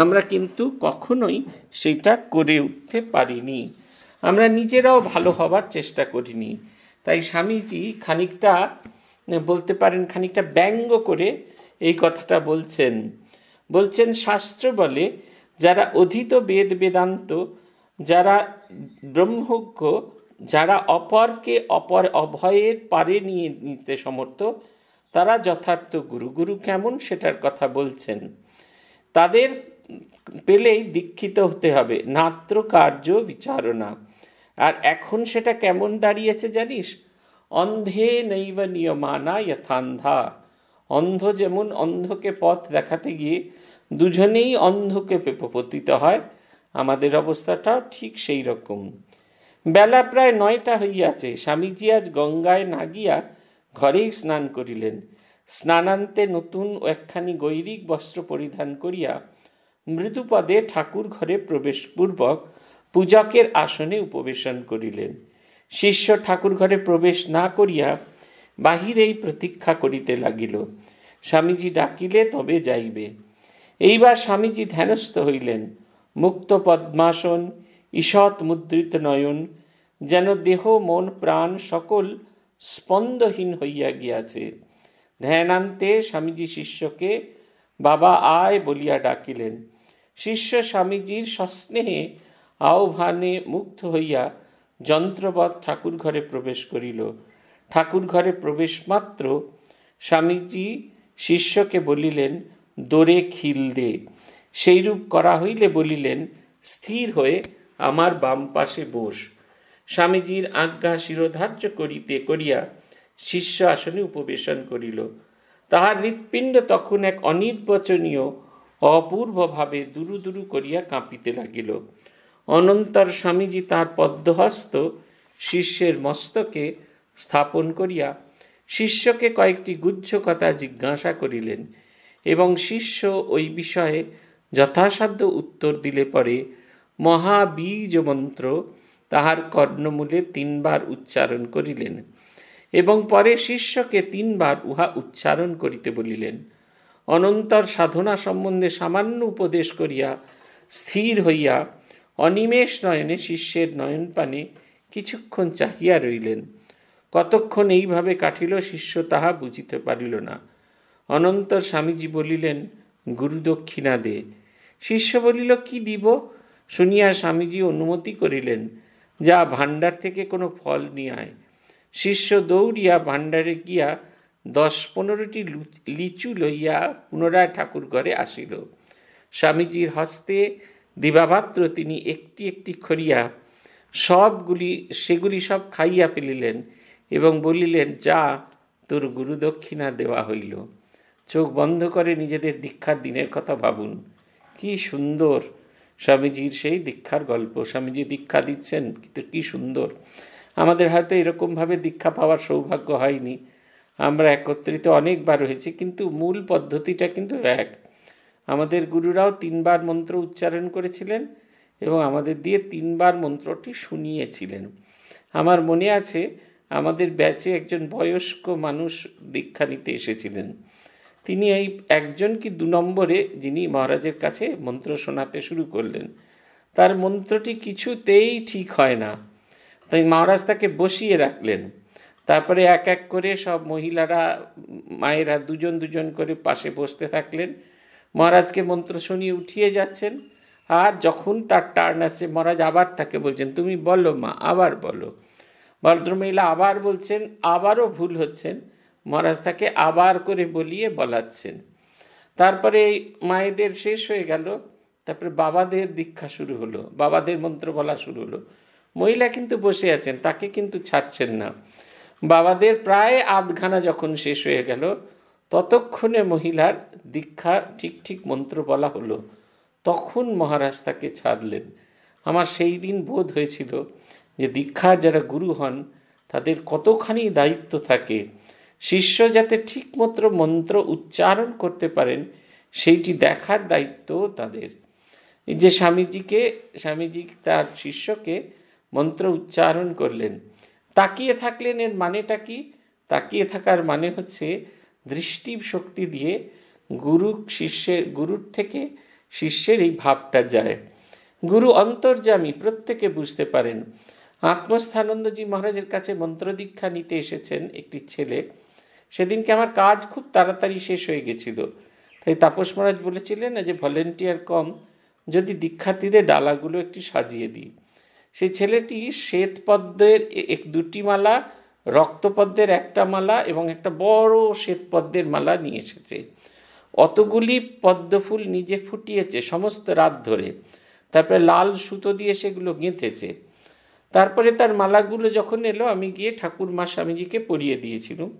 আমরা কিন্তু কখনোই সেটা করে উঠতে পারিনি আমরা নিজেরাও ভালো হবার চেষ্টা করিনি তাই স্বামীজি খানিকটা বলতে পারেন খানিকটা ব্যঙ্গ করে এই কথাটা বলছেন বলছেন শাস্ত্র বলে যারা অধীত বেদ বেদান্ত যারা ব্রহ্মজ্ঞ যারা অপরকে অপর অভয়ের পারে নিয়ে নিতে সমর্থ তারা যথার্থ গুরু গুরু কেমন সেটার কথা বলছেন তাদের পেলেই দীক্ষিত হতে হবে নাত্র কার্য বিচারণা আর এখন সেটা কেমন দাঁড়িয়েছে জানিস অন্ধে নৈব নিয়মানা যথান্ধা অন্ধ যেমন অন্ধকে পথ দেখাতে গিয়ে দুজনেই অন্ধকে পতিত হয় আমাদের অবস্থাটা ঠিক সেই রকম বেলা প্রায় নয়টা হইয়াছে স্বামীজি আজ গঙ্গায় না গিয়া ঘরেই স্নান করিলেন স্নানান্তে নতুন একখানি গৈরিক বস্ত্র পরিধান করিয়া মৃদুপদে ঠাকুর ঘরে প্রবেশপূর্বক পূজকের আসনে উপবেশন করিলেন শিষ্য ঠাকুর ঘরে প্রবেশ না করিয়া বাহিরেই প্রতীক্ষা করিতে লাগিল স্বামীজি ডাকিলে তবে যাইবে এইবার স্বামীজি ধ্যানস্থ হইলেন মুক্ত পদ্মাসন ঈষৎ মুদ্রিত নয়ন যেন দেহ মন প্রাণ সকল স্পন্দহীন হইয়া গিয়াছে ধ্যানান্তে স্বামীজি শিষ্যকে বাবা আয় বলিয়া ডাকিলেন শিষ্য স্বামীজির সস্নেহে আহ্বানে মুক্ত হইয়া যন্ত্রবৎ ঠাকুর ঘরে প্রবেশ করিল ঠাকুর ঘরে মাত্র স্বামীজি শিষ্যকে বলিলেন দোরে খিল দে সেইরূপ করা হইলে বলিলেন স্থির হয়ে আমার বাম পাশে বোস স্বামীজির আজ্ঞা শিরোধার্য করিতে করিয়া শিষ্য আসনে উপবেশন করিল তাহার হৃৎপিণ্ড তখন এক অনির্বচনীয় অপূর্বভাবে দুরু দুরু করিয়া কাঁপিতে লাগিল অনন্তর স্বামীজি তাঁর পদ্মহস্ত শিষ্যের মস্তকে স্থাপন করিয়া শিষ্যকে কয়েকটি গুচ্ছ কথা জিজ্ঞাসা করিলেন এবং শিষ্য ওই বিষয়ে যথাসাধ্য উত্তর দিলে পরে মহাবীজ মন্ত্র তাহার কর্ণমূলে তিনবার উচ্চারণ করিলেন এবং পরে শিষ্যকে তিনবার উহা উচ্চারণ করিতে বলিলেন অনন্তর সাধনা সম্বন্ধে সামান্য উপদেশ করিয়া স্থির হইয়া অনিমেষ নয়নে শিষ্যের নয়নপানে কিছুক্ষণ চাহিয়া রইলেন কতক্ষণ এইভাবে কাটিল শিষ্য তাহা বুঝিতে পারিল না অনন্তর স্বামীজি বলিলেন গুরু দক্ষিণা দে শিষ্য বলিল কি দিব শুনিয়া স্বামীজি অনুমতি করিলেন যা ভাণ্ডার থেকে কোনো ফল নিয়ে শিষ্য দৌড়িয়া ভাণ্ডারে গিয়া দশ পনেরোটি লিচু লইয়া পুনরায় ঠাকুর ঘরে আসিল স্বামীজির হস্তে দিবাভাত্র তিনি একটি একটি খড়িয়া সবগুলি সেগুলি সব খাইয়া ফেলিলেন এবং বলিলেন যা তোর গুরুদক্ষিণা দেওয়া হইল চোখ বন্ধ করে নিজেদের দীক্ষার দিনের কথা ভাবুন কি সুন্দর স্বামীজির সেই দীক্ষার গল্প স্বামীজি দীক্ষা দিচ্ছেন কিন্তু কি সুন্দর আমাদের হয়তো এরকমভাবে দীক্ষা পাওয়ার সৌভাগ্য হয়নি আমরা একত্রিত অনেকবার হয়েছি কিন্তু মূল পদ্ধতিটা কিন্তু এক আমাদের গুরুরাও তিনবার মন্ত্র উচ্চারণ করেছিলেন এবং আমাদের দিয়ে তিনবার মন্ত্রটি শুনিয়েছিলেন আমার মনে আছে আমাদের ব্যাচে একজন বয়স্ক মানুষ দীক্ষা নিতে এসেছিলেন তিনি এই একজন কি দু নম্বরে যিনি মহারাজের কাছে মন্ত্র শোনাতে শুরু করলেন তার মন্ত্রটি কিছুতেই ঠিক হয় না তাই মহারাজ তাকে বসিয়ে রাখলেন তারপরে এক এক করে সব মহিলারা মায়েরা দুজন দুজন করে পাশে বসতে থাকলেন মহারাজকে মন্ত্র শুনিয়ে উঠিয়ে যাচ্ছেন আর যখন তার টার্ন আসছে মহারাজ আবার তাকে বলছেন তুমি বলো মা আবার বলো ভদ্রমহিলা আবার বলছেন আবারও ভুল হচ্ছেন মহারাজ তাকে আবার করে বলিয়ে বলাচ্ছেন তারপরে মায়েদের শেষ হয়ে গেল তারপরে বাবাদের দীক্ষা শুরু হলো বাবাদের মন্ত্র বলা শুরু হলো মহিলা কিন্তু বসে আছেন তাকে কিন্তু ছাড়ছেন না বাবাদের প্রায় আধখানা যখন শেষ হয়ে গেল ততক্ষণে মহিলার দীক্ষা ঠিক ঠিক মন্ত্র বলা হলো তখন মহারাজ তাকে ছাড়লেন আমার সেই দিন বোধ হয়েছিল যে দীক্ষা যারা গুরু হন তাদের কতখানি দায়িত্ব থাকে শিষ্য যাতে ঠিকমতো মন্ত্র উচ্চারণ করতে পারেন সেইটি দেখার দায়িত্ব তাদের যে স্বামীজিকে স্বামীজি তার শিষ্যকে মন্ত্র উচ্চারণ করলেন তাকিয়ে থাকলেন এর মানেটা কি তাকিয়ে থাকার মানে হচ্ছে দৃষ্টি শক্তি দিয়ে গুরু শিষ্যের গুরুর থেকে শিষ্যের এই ভাবটা যায় গুরু অন্তর্যামী প্রত্যেকে বুঝতে পারেন আত্মস্থানন্দজি মহারাজের কাছে মন্ত্র দীক্ষা নিতে এসেছেন একটি ছেলে সেদিনকে আমার কাজ খুব তাড়াতাড়ি শেষ হয়ে গেছিল তাই তাপস মহারাজ বলেছিলেন না যে ভলেন্টিয়ার কম যদি দীক্ষার্থীদের ডালাগুলো একটি সাজিয়ে দিই সেই ছেলেটি শ্বেতপদ্মের এক দুটি মালা রক্তপদ্মের একটা মালা এবং একটা বড় শ্বেতপদ্মের মালা নিয়ে এসেছে অতগুলি পদ্মফুল নিজে ফুটিয়েছে সমস্ত রাত ধরে তারপরে লাল সুতো দিয়ে সেগুলো গেঁথেছে তারপরে তার মালাগুলো যখন এলো আমি গিয়ে ঠাকুর মা স্বামীজিকে পরিয়ে দিয়েছিলাম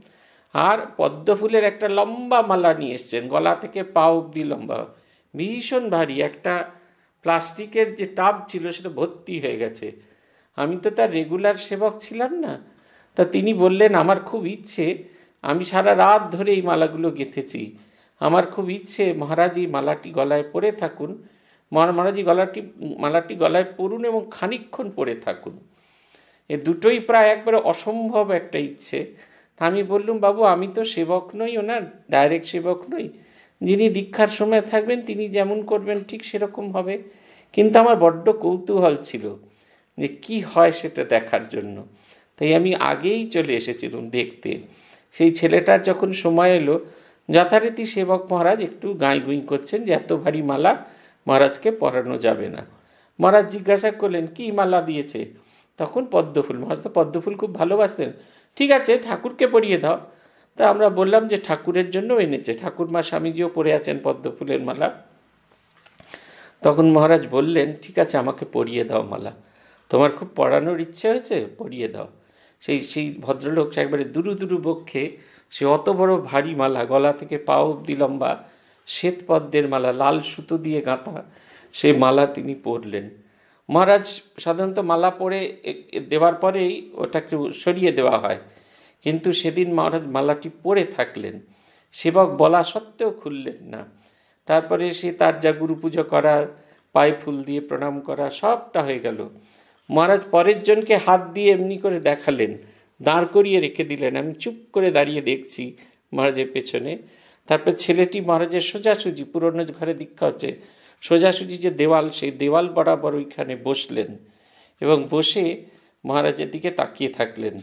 আর পদ্ম ফুলের একটা লম্বা মালা নিয়ে এসছেন গলা থেকে পা অব্দি লম্বা ভীষণ ভারী একটা প্লাস্টিকের যে টাব ছিল সেটা ভর্তি হয়ে গেছে আমি তো তার রেগুলার সেবক ছিলাম না তা তিনি বললেন আমার খুব ইচ্ছে আমি সারা রাত ধরে এই মালাগুলো গেঁথেছি আমার খুব ইচ্ছে মহারাজ এই মালাটি গলায় পরে থাকুন মহারাজি গলাটি মালাটি গলায় পরুন এবং খানিক্ষণ পরে থাকুন এ দুটোই প্রায় একবারে অসম্ভব একটা ইচ্ছে তা আমি বললুম বাবু আমি তো সেবক নই ওনার ডাইরেক্ট সেবক নই যিনি দীক্ষার সময় থাকবেন তিনি যেমন করবেন ঠিক সেরকম হবে কিন্তু আমার বড্ড কৌতূহল ছিল যে কি হয় সেটা দেখার জন্য তাই আমি আগেই চলে এসেছিলাম দেখতে সেই ছেলেটার যখন সময় এলো যথারীতি সেবক মহারাজ একটু গাঁই গুঁই করছেন যে এত ভারী মালা মহারাজকে পড়ানো যাবে না মহারাজ জিজ্ঞাসা করলেন কি মালা দিয়েছে তখন পদ্মফুল মহারাজ তো পদ্মফুল খুব ভালোবাসতেন ঠিক আছে ঠাকুরকে পড়িয়ে দাও তা আমরা বললাম যে ঠাকুরের জন্য এনেছে ঠাকুর মা স্বামীজিও পরে আছেন পদ্মফুলের মালা তখন মহারাজ বললেন ঠিক আছে আমাকে পড়িয়ে দাও মালা তোমার খুব পড়ানোর ইচ্ছে হয়েছে পড়িয়ে দাও সেই সেই ভদ্রলোক একবারে দুরু দুরু বক্ষে সে অত বড় ভারী মালা গলা থেকে পা অব্দি লম্বা শ্বেত পদ্মের মালা লাল সুতো দিয়ে গাঁথা সেই মালা তিনি পরলেন মহারাজ সাধারণত মালা পরে দেওয়ার পরেই ওটাকে সরিয়ে দেওয়া হয় কিন্তু সেদিন মহারাজ মালাটি পরে থাকলেন সেবক বলা সত্ত্বেও খুললেন না তারপরে সে তার যা গুরু পুজো করার পায়ে ফুল দিয়ে প্রণাম করা সবটা হয়ে গেল মহারাজ পরের জনকে হাত দিয়ে এমনি করে দেখালেন দাঁড় করিয়ে রেখে দিলেন আমি চুপ করে দাঁড়িয়ে দেখছি মহারাজের পেছনে তারপর ছেলেটি মহারাজের সোজাসুজি পুরনো ঘরে দীক্ষা হচ্ছে সোজাসুজি যে দেওয়াল সেই দেওয়াল বরাবর ওইখানে বসলেন এবং বসে মহারাজের দিকে তাকিয়ে থাকলেন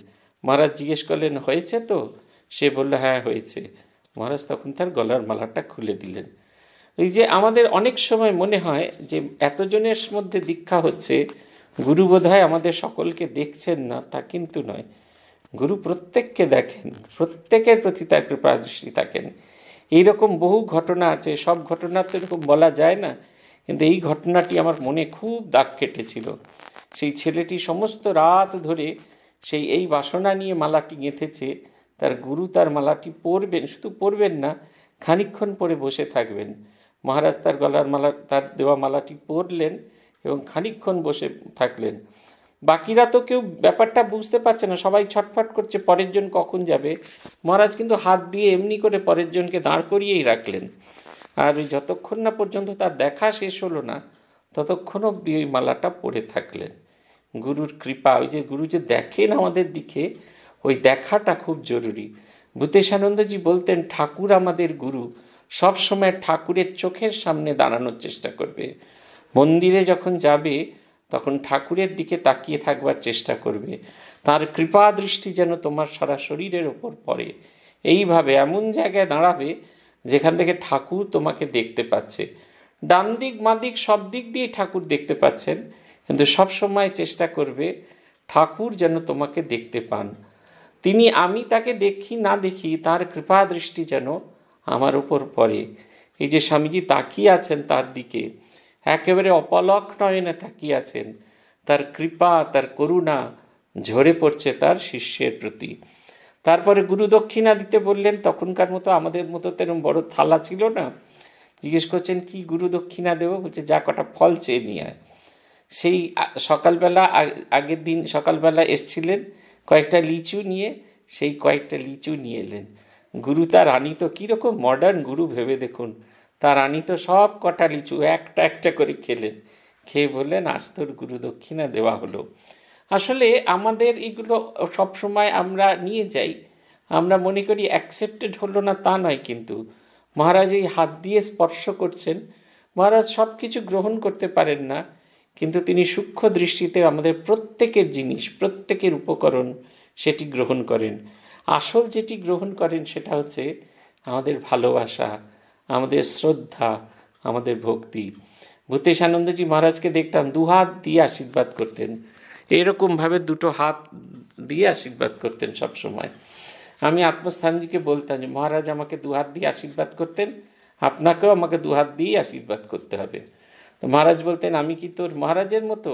মহারাজ জিজ্ঞেস করলেন হয়েছে তো সে বললো হ্যাঁ হয়েছে মহারাজ তখন তার গলার মালাটা খুলে দিলেন এই যে আমাদের অনেক সময় মনে হয় যে এতজনের মধ্যে দীক্ষা হচ্ছে গুরু বোধহয় আমাদের সকলকে দেখছেন না তা কিন্তু নয় গুরু প্রত্যেককে দেখেন প্রত্যেকের প্রতি তার দৃষ্টি থাকেন এইরকম বহু ঘটনা আছে সব ঘটনা তো এরকম বলা যায় না কিন্তু এই ঘটনাটি আমার মনে খুব দাগ কেটেছিল সেই ছেলেটি সমস্ত রাত ধরে সেই এই বাসনা নিয়ে মালাটি গেঁথেছে তার গুরু তার মালাটি পরবেন শুধু পরবেন না খানিক্ষণ পরে বসে থাকবেন মহারাজ তার গলার মালা তার দেওয়া মালাটি পরলেন এবং খানিক্ষণ বসে থাকলেন বাকিরা তো কেউ ব্যাপারটা বুঝতে পারছে না সবাই ছটফট করছে পরের জন কখন যাবে মহারাজ কিন্তু হাত দিয়ে এমনি করে পরের জনকে দাঁড় করিয়েই রাখলেন আর ওই যতক্ষণ না পর্যন্ত তার দেখা শেষ হলো না ততক্ষণ অব্দি ওই মালাটা পড়ে থাকলেন গুরুর কৃপা ওই যে গুরু যে দেখেন আমাদের দিকে ওই দেখাটা খুব জরুরি ভূতেশানন্দজি বলতেন ঠাকুর আমাদের গুরু সবসময় ঠাকুরের চোখের সামনে দাঁড়ানোর চেষ্টা করবে মন্দিরে যখন যাবে তখন ঠাকুরের দিকে তাকিয়ে থাকবার চেষ্টা করবে তার কৃপা দৃষ্টি যেন তোমার সারা শরীরের ওপর পড়ে এইভাবে এমন জায়গায় দাঁড়াবে যেখান থেকে ঠাকুর তোমাকে দেখতে পাচ্ছে ডান দিক মা দিক সব দিক দিয়ে ঠাকুর দেখতে পাচ্ছেন কিন্তু সব সময় চেষ্টা করবে ঠাকুর যেন তোমাকে দেখতে পান তিনি আমি তাকে দেখি না দেখি তার কৃপা দৃষ্টি যেন আমার উপর পড়ে এই যে স্বামীজি তাকিয়ে আছেন তার দিকে একেবারে অপলক নয়নে থাকিয়াছেন তার কৃপা তার করুণা ঝরে পড়ছে তার শিষ্যের প্রতি তারপরে গুরু দক্ষিণা দিতে বললেন তখনকার মতো আমাদের মতো তেরম বড় থালা ছিল না জিজ্ঞেস করছেন কি গুরু দক্ষিণা দেবো বলছে যা কটা ফল চেয়ে নিয়ে আয় সেই সকালবেলা আগের দিন সকালবেলা এসছিলেন কয়েকটা লিচু নিয়ে সেই কয়েকটা লিচু নিয়ে এলেন গুরু তার তো কীরকম মডার্ন গুরু ভেবে দেখুন তার তো সব কটা লিচু একটা একটা করে খেলেন খেয়ে বললেন আস্তর গুরু দক্ষিণা দেওয়া হলো আসলে আমাদের এগুলো সবসময় আমরা নিয়ে যাই আমরা মনে করি অ্যাকসেপ্টেড হলো না তা নয় কিন্তু মহারাজ এই হাত দিয়ে স্পর্শ করছেন মহারাজ সব কিছু গ্রহণ করতে পারেন না কিন্তু তিনি সূক্ষ্ম দৃষ্টিতে আমাদের প্রত্যেকের জিনিস প্রত্যেকের উপকরণ সেটি গ্রহণ করেন আসল যেটি গ্রহণ করেন সেটা হচ্ছে আমাদের ভালোবাসা আমাদের শ্রদ্ধা আমাদের ভক্তি ভূতেশ আনন্দজি মহারাজকে দেখতাম দু হাত দিয়ে আশীর্বাদ করতেন এরকমভাবে দুটো হাত দিয়ে আশীর্বাদ করতেন সবসময় আমি আত্মস্থানজিকে বলতাম যে মহারাজ আমাকে দু হাত দিয়ে আশীর্বাদ করতেন আপনাকেও আমাকে দু হাত দিয়েই আশীর্বাদ করতে হবে তো মহারাজ বলতেন আমি কি তোর মহারাজের মতো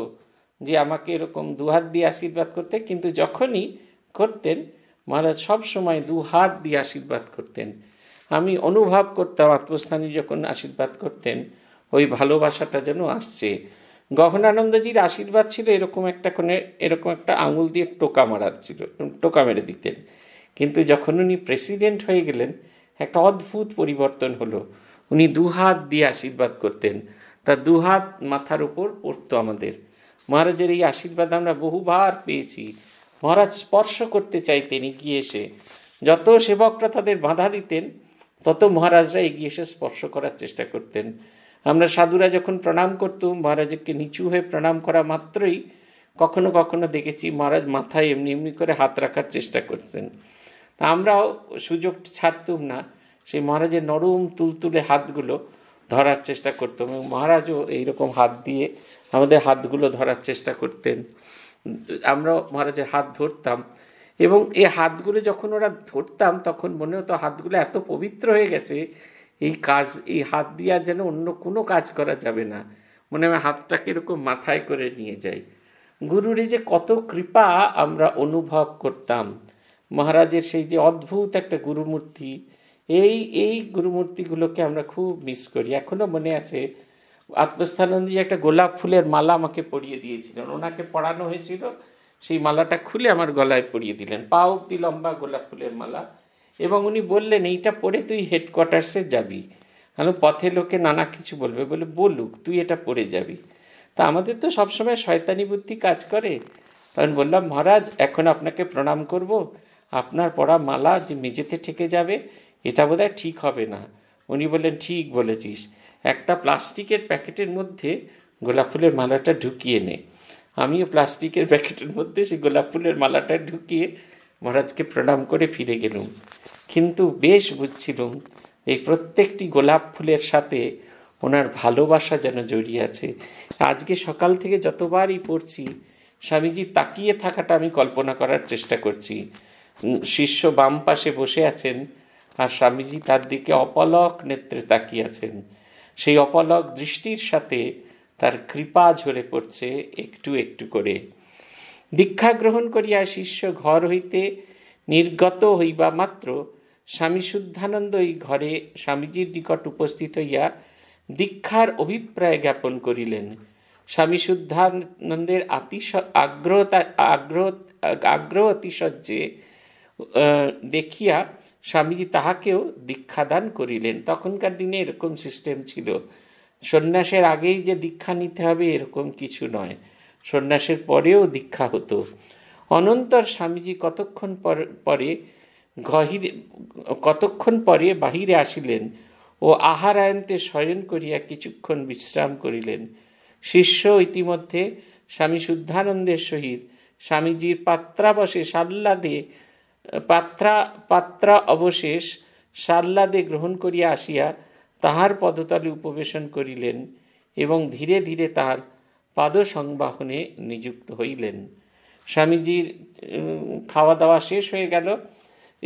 যে আমাকে এরকম দু হাত দিয়ে আশীর্বাদ করতে কিন্তু যখনই করতেন মহারাজ সব সময় দু হাত দিয়ে আশীর্বাদ করতেন আমি অনুভব করতাম আত্মস্থানী যখন আশীর্বাদ করতেন ওই ভালোবাসাটা যেন আসছে গহনানন্দজির আশীর্বাদ ছিল এরকম একটা কোণে এরকম একটা আঙুল দিয়ে টোকা মারা ছিল টোকা মেরে দিতেন কিন্তু যখন উনি প্রেসিডেন্ট হয়ে গেলেন একটা অদ্ভুত পরিবর্তন হলো উনি দুহাত দিয়ে আশীর্বাদ করতেন তা দুহাত মাথার উপর পড়তো আমাদের মহারাজের এই আশীর্বাদ আমরা বহুবার পেয়েছি মহারাজ স্পর্শ করতে চাইতেন এগিয়ে এসে যত সেবকরা তাদের বাধা দিতেন তত মহারাজরা এগিয়ে এসে স্পর্শ করার চেষ্টা করতেন আমরা সাধুরা যখন প্রণাম করতুম মহারাজকে নিচু হয়ে প্রণাম করা মাত্রই কখনো কখনো দেখেছি মহারাজ মাথায় এমনি এমনি করে হাত রাখার চেষ্টা করতেন তা আমরাও সুযোগ ছাড়তুম না সেই মহারাজের নরম তুলতুলে হাতগুলো ধরার চেষ্টা করতাম এবং মহারাজও এইরকম হাত দিয়ে আমাদের হাতগুলো ধরার চেষ্টা করতেন আমরাও মহারাজের হাত ধরতাম এবং এই হাতগুলো যখন ওরা ধরতাম তখন মনে হতো হাতগুলো এত পবিত্র হয়ে গেছে এই কাজ এই হাত দিয়ে যেন অন্য কোনো কাজ করা যাবে না মনে আমি হাতটাকে এরকম মাথায় করে নিয়ে যাই গুরুরই যে কত কৃপা আমরা অনুভব করতাম মহারাজের সেই যে অদ্ভুত একটা গুরুমূর্তি এই এই গুরুমূর্তিগুলোকে আমরা খুব মিস করি এখনও মনে আছে আত্মস্থানন্দী একটা গোলাপ ফুলের মালা আমাকে পড়িয়ে দিয়েছিলেন ওনাকে পড়ানো হয়েছিল সেই মালাটা খুলে আমার গলায় পরিয়ে দিলেন পা অব্দি লম্বা গোলাপ ফুলের মালা এবং উনি বললেন এইটা পরে তুই হেডকোয়ার্টার্সে যাবি আমি পথে লোকে নানা কিছু বলবে বলে বলুক তুই এটা পরে যাবি তা আমাদের তো সবসময় শয়তানি বুদ্ধি কাজ করে তখন বললাম মহারাজ এখন আপনাকে প্রণাম করব আপনার পড়া মালা যে মেঝেতে ঠেকে যাবে এটা বোধহয় ঠিক হবে না উনি বললেন ঠিক বলেছিস একটা প্লাস্টিকের প্যাকেটের মধ্যে গোলাপ ফুলের মালাটা ঢুকিয়ে নেয় আমিও প্লাস্টিকের প্যাকেটের মধ্যে সেই গোলাপ ফুলের মালাটা ঢুকিয়ে মহারাজকে প্রণাম করে ফিরে গেলুম কিন্তু বেশ বুঝছিলুম এই প্রত্যেকটি গোলাপ ফুলের সাথে ওনার ভালোবাসা যেন জড়িয়ে আছে আজকে সকাল থেকে যতবারই পড়ছি স্বামীজি তাকিয়ে থাকাটা আমি কল্পনা করার চেষ্টা করছি শিষ্য বাম পাশে বসে আছেন আর স্বামীজি তার দিকে অপলক নেত্রে তাকিয়ে আছেন সেই অপলক দৃষ্টির সাথে তার কৃপা ঝরে পড়ছে একটু একটু করে দীক্ষা গ্রহণ করিয়া শিষ্য ঘর হইতে নির্গত হইবা মাত্র স্বামী শুদ্ধানন্দ ওই ঘরে স্বামীজির নিকট উপস্থিত হইয়া দীক্ষার অভিপ্রায় জ্ঞাপন করিলেন স্বামী শুদ্ধানন্দের আতিশ আগ্রহ আগ্রহ আগ্রহ অতিশয্যে দেখিয়া স্বামীজি তাহাকেও দীক্ষাদান করিলেন তখনকার দিনে এরকম সিস্টেম ছিল সন্ন্যাসের আগেই যে দীক্ষা নিতে হবে এরকম কিছু নয় সন্ন্যাসের পরেও দীক্ষা হতো অনন্তর স্বামীজি কতক্ষণ পরে গহিরে কতক্ষণ পরে বাহিরে আসিলেন ও আহারায়ন্তে শয়ন করিয়া কিছুক্ষণ বিশ্রাম করিলেন শিষ্য ইতিমধ্যে স্বামী শুদ্ধানন্দের সহিত স্বামীজির পাত্রাবশে সাল্লাদে পাত্রা পাত্রা অবশেষ সাল্লাদে গ্রহণ করিয়া আসিয়া তাহার পদতলে উপবেশন করিলেন এবং ধীরে ধীরে তাহার পাদ সংবাহনে নিযুক্ত হইলেন স্বামীজির খাওয়া দাওয়া শেষ হয়ে গেল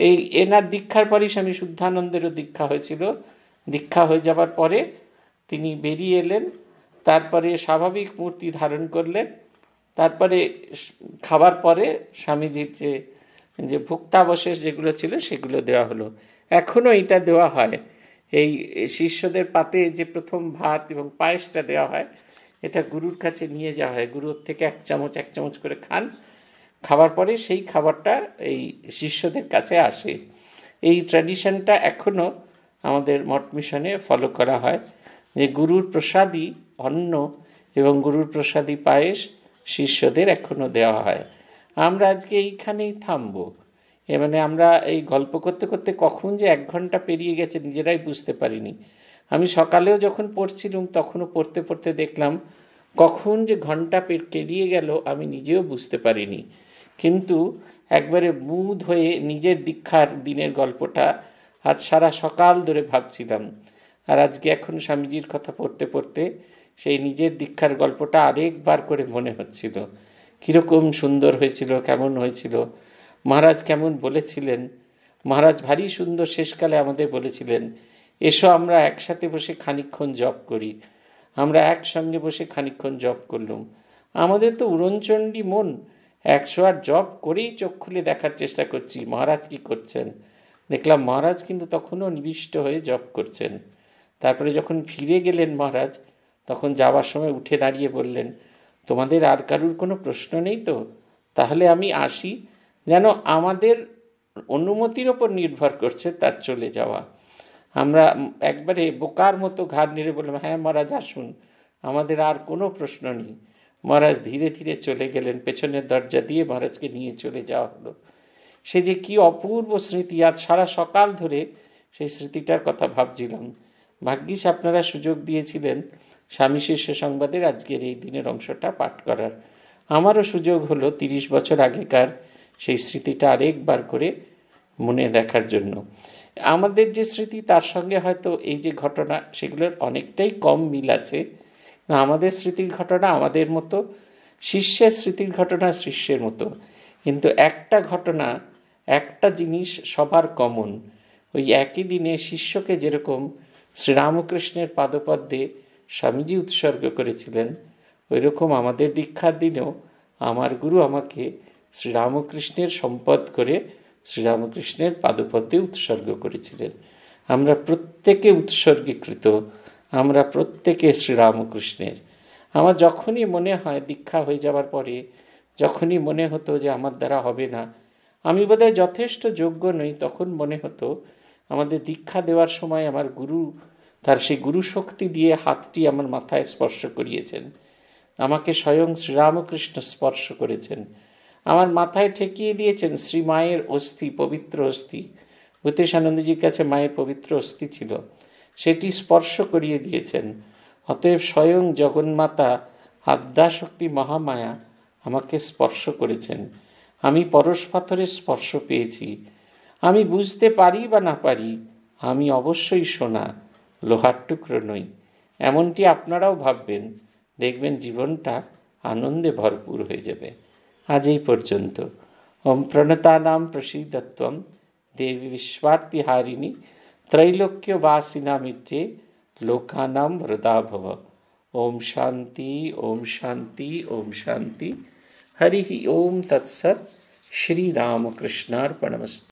এই এনার দীক্ষার পরই স্বামী শুদ্ধানন্দেরও দীক্ষা হয়েছিল দীক্ষা হয়ে যাবার পরে তিনি বেরিয়ে এলেন তারপরে স্বাভাবিক মূর্তি ধারণ করলেন তারপরে খাবার পরে স্বামীজির যে যে ভুক্তাবশেষ যেগুলো ছিল সেগুলো দেওয়া হলো এখনও এটা দেওয়া হয় এই শিষ্যদের পাতে যে প্রথম ভাত এবং পায়েসটা দেওয়া হয় এটা গুরুর কাছে নিয়ে যাওয়া হয় গুরুর থেকে এক চামচ এক চামচ করে খান খাবার পরে সেই খাবারটা এই শিষ্যদের কাছে আসে এই ট্র্যাডিশনটা এখনও আমাদের মঠ মিশনে ফলো করা হয় যে গুরুর প্রসাদী অন্ন এবং গুরুর প্রসাদী পায়েস শিষ্যদের এখনও দেওয়া হয় আমরা আজকে এইখানেই থামবো এ মানে আমরা এই গল্প করতে করতে কখন যে এক ঘন্টা পেরিয়ে গেছে নিজেরাই বুঝতে পারিনি আমি সকালেও যখন পড়ছিলাম তখনও পড়তে পড়তে দেখলাম কখন যে ঘন্টা পেরিয়ে গেল আমি নিজেও বুঝতে পারিনি কিন্তু একবারে বুধ হয়ে নিজের দীক্ষার দিনের গল্পটা আজ সারা সকাল ধরে ভাবছিলাম আর আজকে এখন স্বামীজির কথা পড়তে পড়তে সেই নিজের দীক্ষার গল্পটা আরেকবার করে মনে হচ্ছিল কীরকম সুন্দর হয়েছিল কেমন হয়েছিল মহারাজ কেমন বলেছিলেন মহারাজ ভারী সুন্দর শেষকালে আমাদের বলেছিলেন এসো আমরা একসাথে বসে খানিক্ষণ জপ করি আমরা একসঙ্গে বসে খানিক্ষণ জপ করলুম আমাদের তো উড়নচণ্ডী মন একশো আর জব করেই চোখ খুলে দেখার চেষ্টা করছি মহারাজ কি করছেন দেখলাম মহারাজ কিন্তু তখনও নিবিষ্ট হয়ে জব করছেন তারপরে যখন ফিরে গেলেন মহারাজ তখন যাওয়ার সময় উঠে দাঁড়িয়ে বললেন তোমাদের আর কারুর কোনো প্রশ্ন নেই তো তাহলে আমি আসি যেন আমাদের অনুমতির ওপর নির্ভর করছে তার চলে যাওয়া আমরা একবারে বোকার মতো ঘাড় নেড়ে বললাম হ্যাঁ মহারাজ আসুন আমাদের আর কোনো প্রশ্ন নেই মহারাজ ধীরে ধীরে চলে গেলেন পেছনের দরজা দিয়ে মহারাজকে নিয়ে চলে যাওয়া হলো সে যে কি অপূর্ব স্মৃতি আজ সারা সকাল ধরে সেই স্মৃতিটার কথা ভাবছিলাম ভাগ্যিস আপনারা সুযোগ দিয়েছিলেন স্বামী শীর্ষ সংবাদের আজকের এই দিনের অংশটা পাঠ করার আমারও সুযোগ হলো তিরিশ বছর আগেকার সেই স্মৃতিটা আরেকবার করে মনে দেখার জন্য আমাদের যে স্মৃতি তার সঙ্গে হয়তো এই যে ঘটনা সেগুলোর অনেকটাই কম মিল আছে আমাদের স্মৃতির ঘটনা আমাদের মতো শিষ্যের স্মৃতির ঘটনা শিষ্যের মতো কিন্তু একটা ঘটনা একটা জিনিস সবার কমন ওই একই দিনে শিষ্যকে যেরকম শ্রীরামকৃষ্ণের পাদপদ্মে স্বামীজি উৎসর্গ করেছিলেন ওই রকম আমাদের দীক্ষার দিনেও আমার গুরু আমাকে শ্রীরামকৃষ্ণের সম্পদ করে শ্রীরামকৃষ্ণের পাদপথে উৎসর্গ করেছিলেন আমরা প্রত্যেকে উৎসর্গীকৃত আমরা প্রত্যেকে শ্রীরামকৃষ্ণের আমার যখনই মনে হয় দীক্ষা হয়ে যাওয়ার পরে যখনই মনে হতো যে আমার দ্বারা হবে না আমি বোধহয় যথেষ্ট যোগ্য নই তখন মনে হতো আমাদের দীক্ষা দেওয়ার সময় আমার গুরু তার সেই গুরু শক্তি দিয়ে হাতটি আমার মাথায় স্পর্শ করিয়েছেন আমাকে স্বয়ং শ্রীরামকৃষ্ণ স্পর্শ করেছেন আমার মাথায় ঠেকিয়ে দিয়েছেন শ্রী মায়ের অস্থি পবিত্র অস্থি ভূতেশ আনন্দজির কাছে মায়ের পবিত্র অস্থি ছিল সেটি স্পর্শ করিয়ে দিয়েছেন অতএব স্বয়ং জগন্মাতা আদ্যাশক্তি মহামায়া আমাকে স্পর্শ করেছেন আমি পরশ পাথরের স্পর্শ পেয়েছি আমি বুঝতে পারি বা না পারি আমি অবশ্যই সোনা লোহার টুকরো নই এমনটি আপনারাও ভাববেন দেখবেন জীবনটা আনন্দে ভরপুর হয়ে যাবে আজ এই পর্যন্ত ওম प्रसिद्धत्व देवी দেবী বিশ্বাত্তিহারিণী त्रैलोक्यवासिनामिध्ये लोकानां वृदा भव ओम शांति ओम शांति ओम शांति हरि ओम तत्सत श्री रामकृष्णार्पणमस्तु